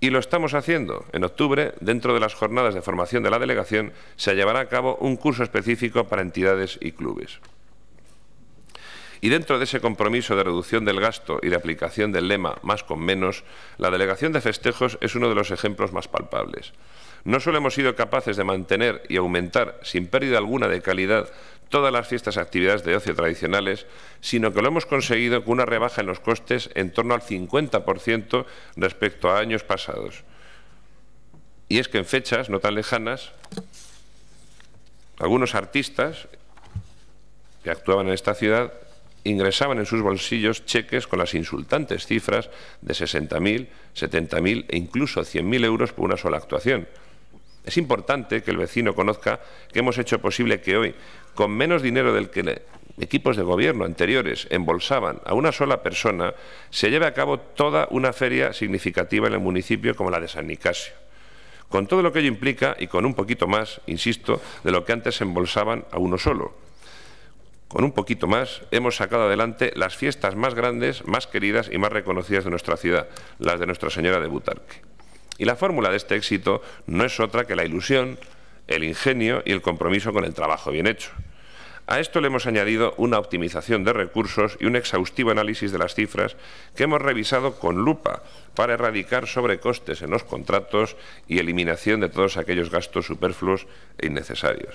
Y lo estamos haciendo. En octubre, dentro de las jornadas de formación de la delegación, se llevará a cabo un curso específico para entidades y clubes. Y dentro de ese compromiso de reducción del gasto y de aplicación del lema más con menos, la delegación de festejos es uno de los ejemplos más palpables. No solo hemos sido capaces de mantener y aumentar sin pérdida alguna de calidad todas las fiestas y actividades de ocio tradicionales, sino que lo hemos conseguido con una rebaja en los costes en torno al 50% respecto a años pasados. Y es que en fechas no tan lejanas, algunos artistas que actuaban en esta ciudad ingresaban en sus bolsillos cheques con las insultantes cifras de 60.000, 70.000 e incluso 100.000 euros por una sola actuación. Es importante que el vecino conozca que hemos hecho posible que hoy, con menos dinero del que equipos de gobierno anteriores embolsaban a una sola persona, se lleve a cabo toda una feria significativa en el municipio como la de San Nicasio. Con todo lo que ello implica y con un poquito más, insisto, de lo que antes embolsaban a uno solo. Con un poquito más hemos sacado adelante las fiestas más grandes, más queridas y más reconocidas de nuestra ciudad, las de Nuestra Señora de Butarque. Y la fórmula de este éxito no es otra que la ilusión, el ingenio y el compromiso con el trabajo bien hecho. A esto le hemos añadido una optimización de recursos y un exhaustivo análisis de las cifras que hemos revisado con lupa para erradicar sobrecostes en los contratos y eliminación de todos aquellos gastos superfluos e innecesarios.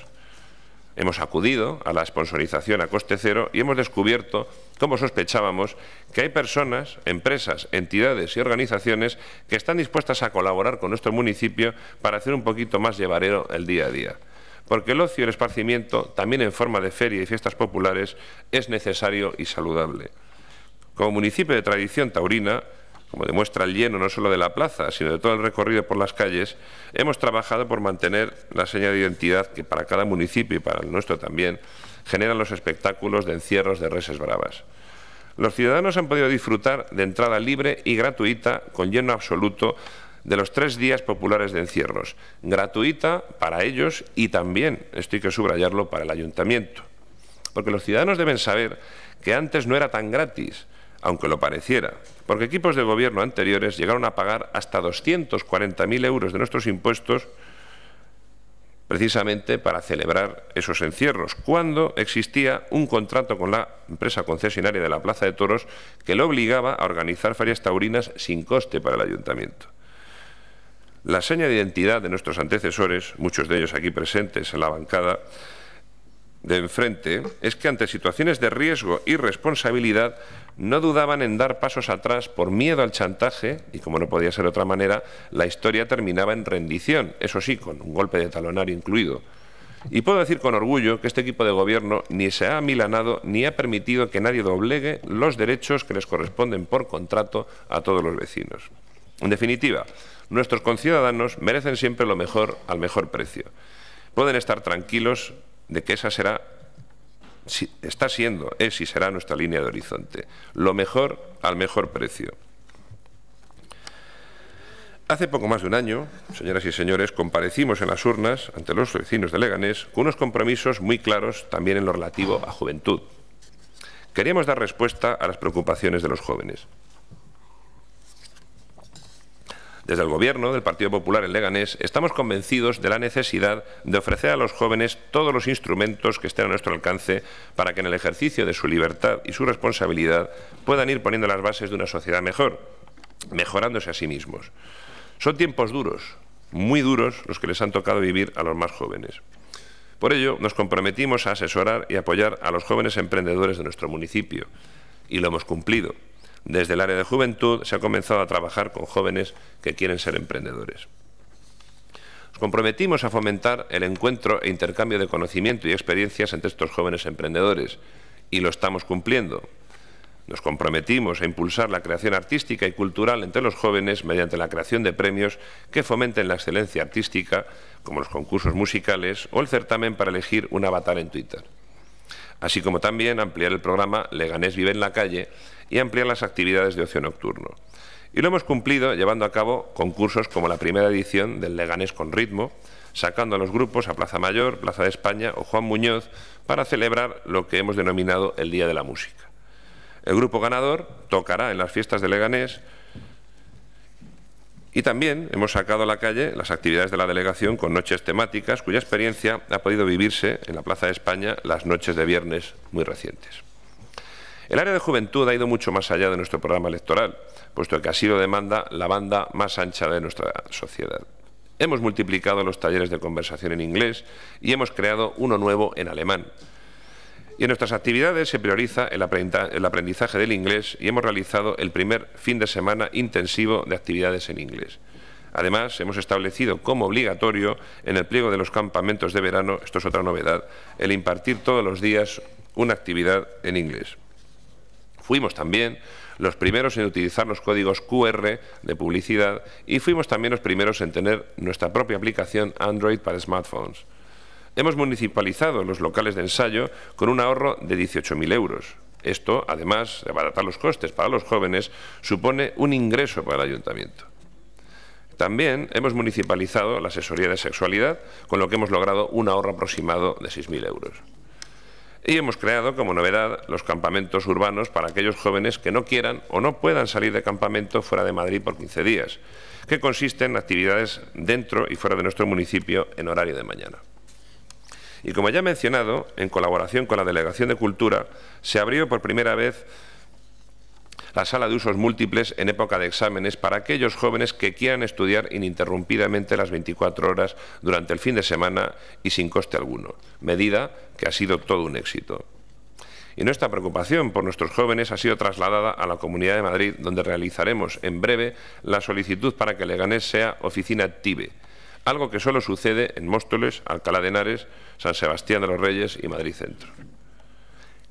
Hemos acudido a la sponsorización a coste cero y hemos descubierto, como sospechábamos, que hay personas, empresas, entidades y organizaciones que están dispuestas a colaborar con nuestro municipio para hacer un poquito más llevarero el día a día. Porque el ocio y el esparcimiento, también en forma de feria y fiestas populares, es necesario y saludable. Como municipio de tradición taurina, como demuestra el lleno no solo de la plaza, sino de todo el recorrido por las calles, hemos trabajado por mantener la señal de identidad que para cada municipio y para el nuestro también generan los espectáculos de encierros de reses bravas. Los ciudadanos han podido disfrutar de entrada libre y gratuita con lleno absoluto de los tres días populares de encierros, gratuita para ellos y también, esto hay que subrayarlo, para el ayuntamiento. Porque los ciudadanos deben saber que antes no era tan gratis, aunque lo pareciera, porque equipos de gobierno anteriores llegaron a pagar hasta 240.000 euros de nuestros impuestos precisamente para celebrar esos encierros, cuando existía un contrato con la empresa concesionaria de la Plaza de Toros que lo obligaba a organizar ferias taurinas sin coste para el ayuntamiento. La seña de identidad de nuestros antecesores, muchos de ellos aquí presentes en la bancada, de enfrente es que ante situaciones de riesgo y responsabilidad no dudaban en dar pasos atrás por miedo al chantaje y como no podía ser de otra manera, la historia terminaba en rendición, eso sí, con un golpe de talonario incluido. Y puedo decir con orgullo que este equipo de gobierno ni se ha amilanado ni ha permitido que nadie doblegue los derechos que les corresponden por contrato a todos los vecinos. En definitiva, nuestros conciudadanos merecen siempre lo mejor al mejor precio. Pueden estar tranquilos de que esa será, está siendo, es y será nuestra línea de horizonte. Lo mejor al mejor precio. Hace poco más de un año, señoras y señores, comparecimos en las urnas ante los vecinos de Leganés con unos compromisos muy claros también en lo relativo a juventud. Queríamos dar respuesta a las preocupaciones de los jóvenes. Desde el Gobierno del Partido Popular en Leganés estamos convencidos de la necesidad de ofrecer a los jóvenes todos los instrumentos que estén a nuestro alcance para que en el ejercicio de su libertad y su responsabilidad puedan ir poniendo las bases de una sociedad mejor, mejorándose a sí mismos. Son tiempos duros, muy duros, los que les han tocado vivir a los más jóvenes. Por ello, nos comprometimos a asesorar y apoyar a los jóvenes emprendedores de nuestro municipio, y lo hemos cumplido. Desde el área de juventud se ha comenzado a trabajar con jóvenes que quieren ser emprendedores. Nos comprometimos a fomentar el encuentro e intercambio de conocimiento y experiencias entre estos jóvenes emprendedores y lo estamos cumpliendo. Nos comprometimos a impulsar la creación artística y cultural entre los jóvenes mediante la creación de premios que fomenten la excelencia artística, como los concursos musicales o el certamen para elegir un avatar en Twitter. Así como también ampliar el programa Leganés vive en la calle, y ampliar las actividades de ocio nocturno. Y lo hemos cumplido llevando a cabo concursos como la primera edición del Leganés con Ritmo, sacando a los grupos a Plaza Mayor, Plaza de España o Juan Muñoz para celebrar lo que hemos denominado el Día de la Música. El grupo ganador tocará en las fiestas de Leganés y también hemos sacado a la calle las actividades de la delegación con noches temáticas, cuya experiencia ha podido vivirse en la Plaza de España las noches de viernes muy recientes. El área de juventud ha ido mucho más allá de nuestro programa electoral, puesto que así lo demanda la banda más ancha de nuestra sociedad. Hemos multiplicado los talleres de conversación en inglés y hemos creado uno nuevo en alemán. Y en nuestras actividades se prioriza el aprendizaje del inglés y hemos realizado el primer fin de semana intensivo de actividades en inglés. Además, hemos establecido como obligatorio en el pliego de los campamentos de verano, esto es otra novedad, el impartir todos los días una actividad en inglés. Fuimos también los primeros en utilizar los códigos QR de publicidad y fuimos también los primeros en tener nuestra propia aplicación Android para smartphones. Hemos municipalizado los locales de ensayo con un ahorro de 18.000 euros. Esto, además de abaratar los costes para los jóvenes, supone un ingreso para el ayuntamiento. También hemos municipalizado la asesoría de sexualidad, con lo que hemos logrado un ahorro aproximado de 6.000 euros y hemos creado como novedad los campamentos urbanos para aquellos jóvenes que no quieran o no puedan salir de campamento fuera de Madrid por 15 días, que consisten en actividades dentro y fuera de nuestro municipio en horario de mañana. Y como ya he mencionado, en colaboración con la Delegación de Cultura, se abrió por primera vez la sala de usos múltiples en época de exámenes para aquellos jóvenes que quieran estudiar ininterrumpidamente las 24 horas durante el fin de semana y sin coste alguno, medida que ha sido todo un éxito. Y nuestra preocupación por nuestros jóvenes ha sido trasladada a la Comunidad de Madrid, donde realizaremos en breve la solicitud para que Leganés sea oficina TIBE, algo que solo sucede en Móstoles, Alcalá de Henares, San Sebastián de los Reyes y Madrid Centro.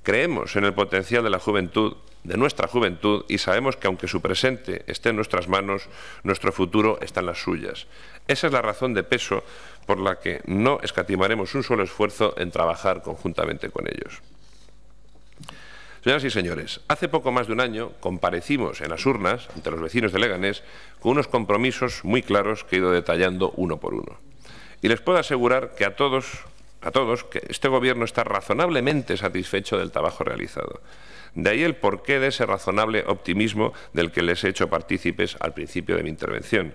Creemos en el potencial de la juventud de nuestra juventud y sabemos que aunque su presente esté en nuestras manos, nuestro futuro está en las suyas. Esa es la razón de peso por la que no escatimaremos un solo esfuerzo en trabajar conjuntamente con ellos. Señoras y señores, hace poco más de un año comparecimos en las urnas ante los vecinos de Leganés con unos compromisos muy claros que he ido detallando uno por uno. Y les puedo asegurar que a todos, a todos, que este Gobierno está razonablemente satisfecho del trabajo realizado. De ahí el porqué de ese razonable optimismo del que les he hecho partícipes al principio de mi intervención.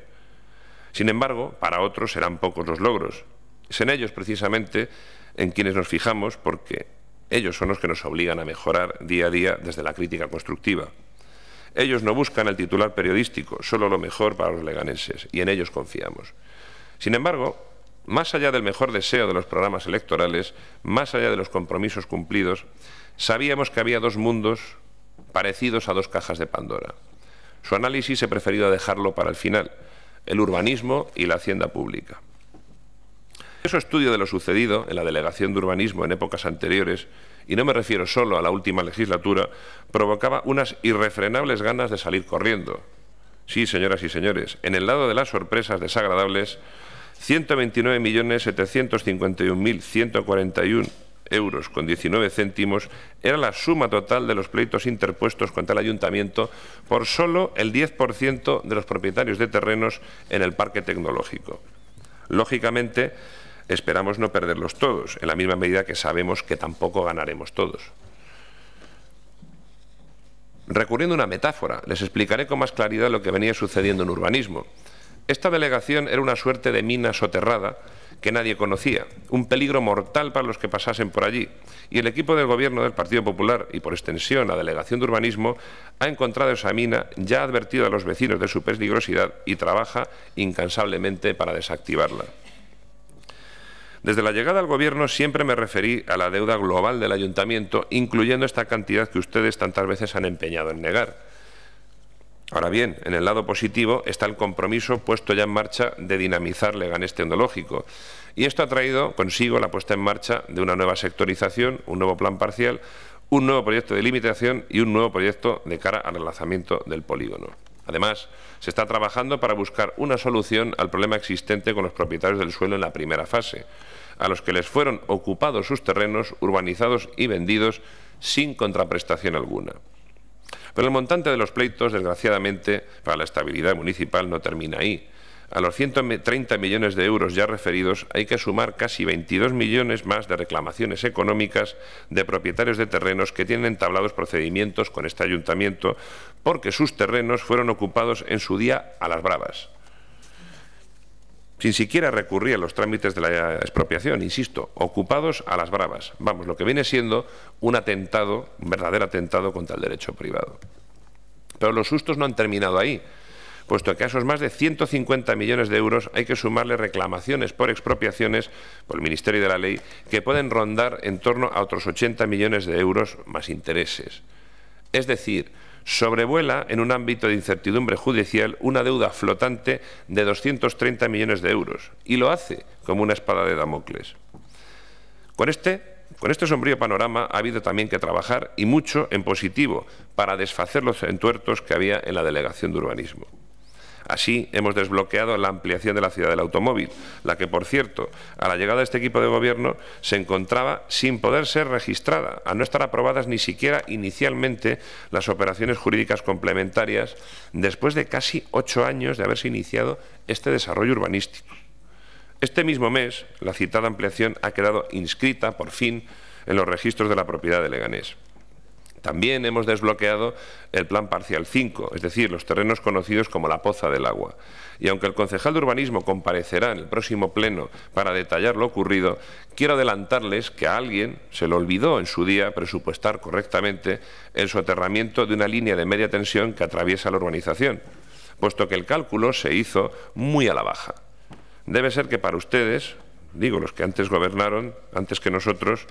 Sin embargo, para otros serán pocos los logros. Es en ellos precisamente en quienes nos fijamos porque ellos son los que nos obligan a mejorar día a día desde la crítica constructiva. Ellos no buscan el titular periodístico, solo lo mejor para los leganenses, y en ellos confiamos. Sin embargo, más allá del mejor deseo de los programas electorales, más allá de los compromisos cumplidos, Sabíamos que había dos mundos parecidos a dos cajas de Pandora. Su análisis he preferido dejarlo para el final, el urbanismo y la hacienda pública. Eso estudio de lo sucedido en la Delegación de Urbanismo en épocas anteriores, y no me refiero solo a la última legislatura, provocaba unas irrefrenables ganas de salir corriendo. Sí, señoras y señores, en el lado de las sorpresas desagradables, 129.751.141 euros con 19 céntimos era la suma total de los pleitos interpuestos contra el ayuntamiento por solo el 10% de los propietarios de terrenos en el parque tecnológico. Lógicamente, esperamos no perderlos todos, en la misma medida que sabemos que tampoco ganaremos todos. Recurriendo a una metáfora, les explicaré con más claridad lo que venía sucediendo en urbanismo. Esta delegación era una suerte de mina soterrada que nadie conocía, un peligro mortal para los que pasasen por allí. Y el equipo del Gobierno del Partido Popular y por extensión la Delegación de Urbanismo ha encontrado esa mina, ya ha advertido a los vecinos de su peligrosidad y trabaja incansablemente para desactivarla. Desde la llegada al Gobierno siempre me referí a la deuda global del Ayuntamiento, incluyendo esta cantidad que ustedes tantas veces han empeñado en negar Ahora bien, en el lado positivo está el compromiso puesto ya en marcha de dinamizar Leganés tecnológico. Y esto ha traído consigo la puesta en marcha de una nueva sectorización, un nuevo plan parcial, un nuevo proyecto de limitación y un nuevo proyecto de cara al relanzamiento del polígono. Además, se está trabajando para buscar una solución al problema existente con los propietarios del suelo en la primera fase, a los que les fueron ocupados sus terrenos, urbanizados y vendidos sin contraprestación alguna. Pero el montante de los pleitos, desgraciadamente, para la estabilidad municipal no termina ahí. A los 130 millones de euros ya referidos hay que sumar casi 22 millones más de reclamaciones económicas de propietarios de terrenos que tienen entablados procedimientos con este ayuntamiento porque sus terrenos fueron ocupados en su día a las bravas sin siquiera recurrir a los trámites de la expropiación, insisto, ocupados a las bravas. Vamos, lo que viene siendo un atentado, un verdadero atentado contra el derecho privado. Pero los sustos no han terminado ahí, puesto que a esos más de 150 millones de euros hay que sumarle reclamaciones por expropiaciones por el Ministerio de la Ley que pueden rondar en torno a otros 80 millones de euros más intereses. Es decir, sobrevuela en un ámbito de incertidumbre judicial una deuda flotante de 230 millones de euros y lo hace como una espada de Damocles. Con este, con este sombrío panorama ha habido también que trabajar y mucho en positivo para desfacer los entuertos que había en la Delegación de Urbanismo. Así hemos desbloqueado la ampliación de la ciudad del automóvil, la que, por cierto, a la llegada de este equipo de gobierno se encontraba sin poder ser registrada, a no estar aprobadas ni siquiera inicialmente las operaciones jurídicas complementarias después de casi ocho años de haberse iniciado este desarrollo urbanístico. Este mismo mes, la citada ampliación ha quedado inscrita, por fin, en los registros de la propiedad de Leganés. También hemos desbloqueado el plan parcial 5, es decir, los terrenos conocidos como la poza del agua. Y aunque el concejal de urbanismo comparecerá en el próximo pleno para detallar lo ocurrido, quiero adelantarles que a alguien se le olvidó en su día presupuestar correctamente el soterramiento de una línea de media tensión que atraviesa la urbanización, puesto que el cálculo se hizo muy a la baja. Debe ser que para ustedes, digo, los que antes gobernaron, antes que nosotros,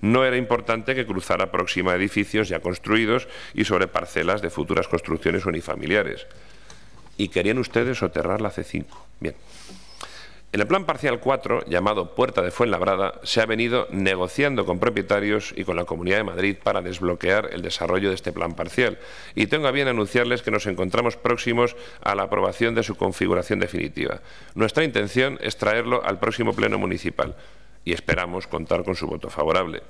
no era importante que cruzara próxima a edificios ya construidos y sobre parcelas de futuras construcciones unifamiliares. Y querían ustedes soterrar la C5. Bien. En el plan parcial 4, llamado Puerta de Fuenlabrada, se ha venido negociando con propietarios y con la Comunidad de Madrid para desbloquear el desarrollo de este plan parcial. Y tengo a bien anunciarles que nos encontramos próximos a la aprobación de su configuración definitiva. Nuestra intención es traerlo al próximo Pleno Municipal y esperamos contar con su voto favorable.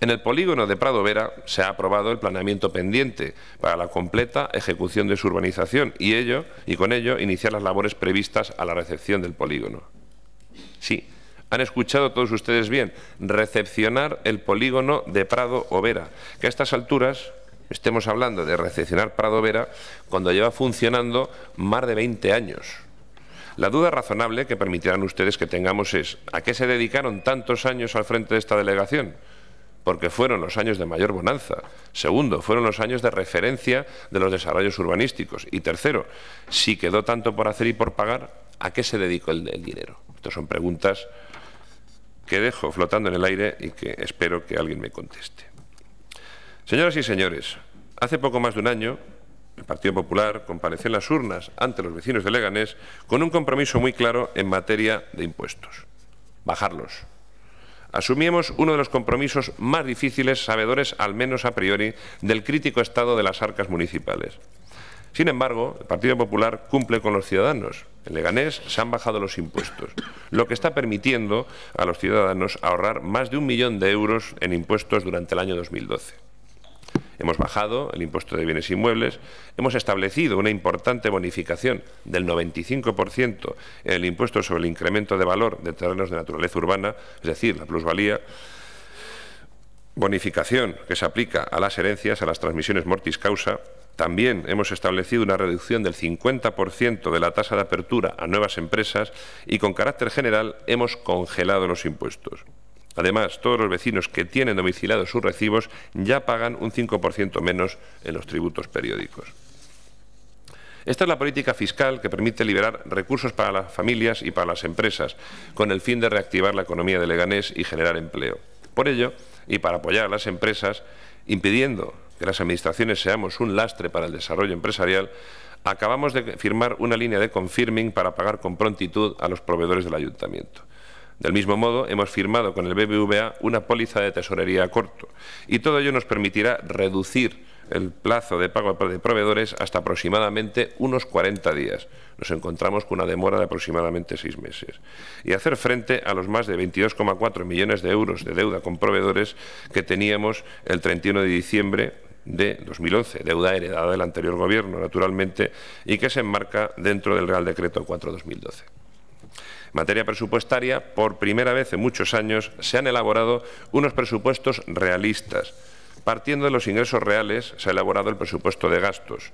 En el polígono de Prado Vera se ha aprobado el planeamiento pendiente para la completa ejecución de su urbanización y, ello, y con ello iniciar las labores previstas a la recepción del polígono. Sí, han escuchado todos ustedes bien, recepcionar el polígono de Prado Vera, que a estas alturas estemos hablando de recepcionar Prado Vera cuando lleva funcionando más de 20 años. La duda razonable que permitirán ustedes que tengamos es ¿a qué se dedicaron tantos años al frente de esta delegación? porque fueron los años de mayor bonanza. Segundo, fueron los años de referencia de los desarrollos urbanísticos. Y tercero, si quedó tanto por hacer y por pagar, ¿a qué se dedicó el, dinero? Estas son preguntas que dejo flotando en el aire y que espero que alguien me conteste. Señoras y señores, hace poco más de un año, el Partido Popular compareció en las urnas ante los vecinos de Leganés con un compromiso muy claro en materia de impuestos. Bajarlos asumimos uno de los compromisos más difíciles, sabedores al menos a priori, del crítico estado de las arcas municipales. Sin embargo, el Partido Popular cumple con los ciudadanos. En Leganés se han bajado los impuestos, lo que está permitiendo a los ciudadanos ahorrar más de un millón de euros en impuestos durante el año 2012. Hemos bajado el impuesto de bienes inmuebles, hemos establecido una importante bonificación del 95% en el impuesto sobre el incremento de valor de terrenos de naturaleza urbana, es decir, la plusvalía bonificación que se aplica a las herencias, a las transmisiones mortis causa. También hemos establecido una reducción del 50% de la tasa de apertura a nuevas empresas y, con carácter general, hemos congelado los impuestos. Además, todos los vecinos que tienen domiciliados sus recibos ya pagan un 5% menos en los tributos periódicos. Esta es la política fiscal que permite liberar recursos para las familias y para las empresas, con el fin de reactivar la economía de Leganés y generar empleo. Por ello, y para apoyar a las empresas, impidiendo que las administraciones seamos un lastre para el desarrollo empresarial, acabamos de firmar una línea de confirming para pagar con prontitud a los proveedores del ayuntamiento. Del mismo modo, hemos firmado con el BBVA una póliza de tesorería a corto y todo ello nos permitirá reducir el plazo de pago de proveedores hasta aproximadamente unos 40 días. Nos encontramos con una demora de aproximadamente seis meses. Y hacer frente a los más de 22,4 millones de euros de deuda con proveedores que teníamos el 31 de diciembre de 2011, deuda heredada del anterior Gobierno, naturalmente, y que se enmarca dentro del Real Decreto 4-2012 materia presupuestaria, por primera vez en muchos años se han elaborado unos presupuestos realistas. Partiendo de los ingresos reales, se ha elaborado el presupuesto de gastos,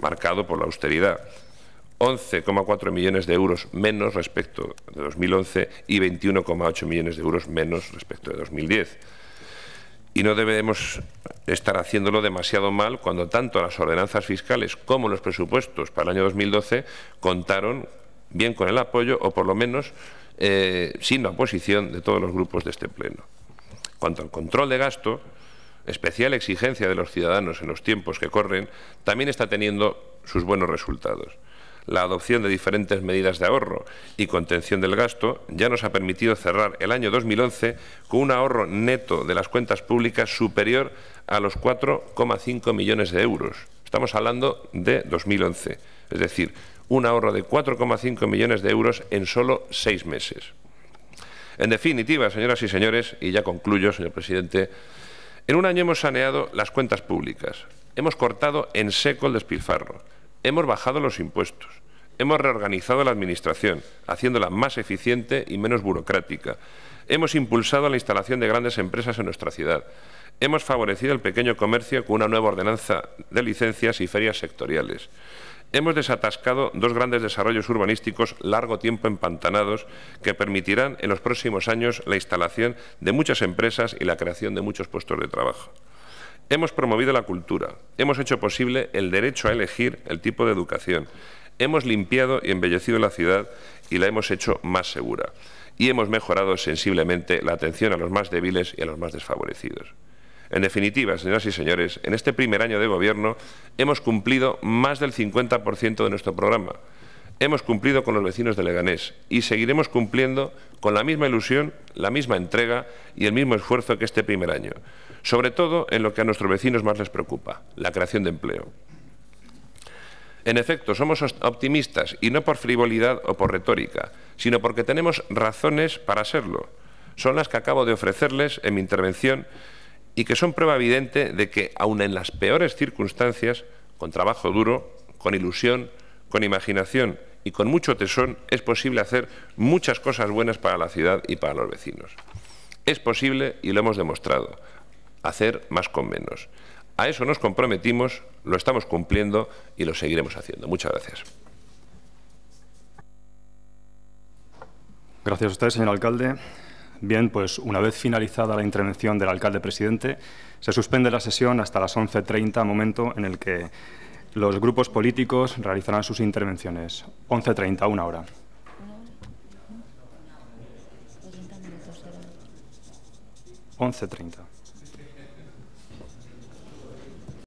marcado por la austeridad. 11,4 millones de euros menos respecto de 2011 y 21,8 millones de euros menos respecto de 2010 y no debemos estar haciéndolo demasiado mal cuando tanto las ordenanzas fiscales como los presupuestos para el año 2012 contaron bien con el apoyo o por lo menos eh, sin la oposición de todos los grupos de este Pleno. Cuanto al control de gasto, especial exigencia de los ciudadanos en los tiempos que corren, también está teniendo sus buenos resultados. La adopción de diferentes medidas de ahorro y contención del gasto ya nos ha permitido cerrar el año 2011 con un ahorro neto de las cuentas públicas superior a los 4,5 millones de euros. Estamos hablando de 2011, es decir, un ahorro de 4,5 millones de euros en solo seis meses. En definitiva, señoras y señores, y ya concluyo, señor presidente, en un año hemos saneado las cuentas públicas, hemos cortado en seco el despilfarro, hemos bajado los impuestos, hemos reorganizado la Administración, haciéndola más eficiente y menos burocrática, hemos impulsado la instalación de grandes empresas en nuestra ciudad, hemos favorecido el pequeño comercio con una nueva ordenanza de licencias y ferias sectoriales hemos desatascado dos grandes desarrollos urbanísticos largo tiempo empantanados que permitirán en los próximos años la instalación de muchas empresas y la creación de muchos puestos de trabajo. Hemos promovido la cultura, hemos hecho posible el derecho a elegir el tipo de educación, hemos limpiado y embellecido la ciudad y la hemos hecho más segura y hemos mejorado sensiblemente la atención a los más débiles y a los más desfavorecidos. En definitiva, señoras y señores, en este primer año de Gobierno hemos cumplido más del 50% de nuestro programa. Hemos cumplido con los vecinos de Leganés y seguiremos cumpliendo con la misma ilusión, la misma entrega y el mismo esfuerzo que este primer año, sobre todo en lo que a nuestros vecinos más les preocupa, la creación de empleo. En efecto, somos optimistas y no por frivolidad o por retórica, sino porque tenemos razones para serlo. Son las que acabo de ofrecerles en mi intervención y que son prueba evidente de que, aun en las peores circunstancias, con trabajo duro, con ilusión, con imaginación y con mucho tesón, es posible hacer muchas cosas buenas para la ciudad y para los vecinos. Es posible, y lo hemos demostrado, hacer más con menos. A eso nos comprometimos, lo estamos cumpliendo y lo seguiremos haciendo. Muchas gracias. Gracias a usted, señor alcalde. Bien, pues una vez finalizada la intervención del alcalde presidente, se suspende la sesión hasta las 11.30, momento en el que los grupos políticos realizarán sus intervenciones. 11.30, una hora. Once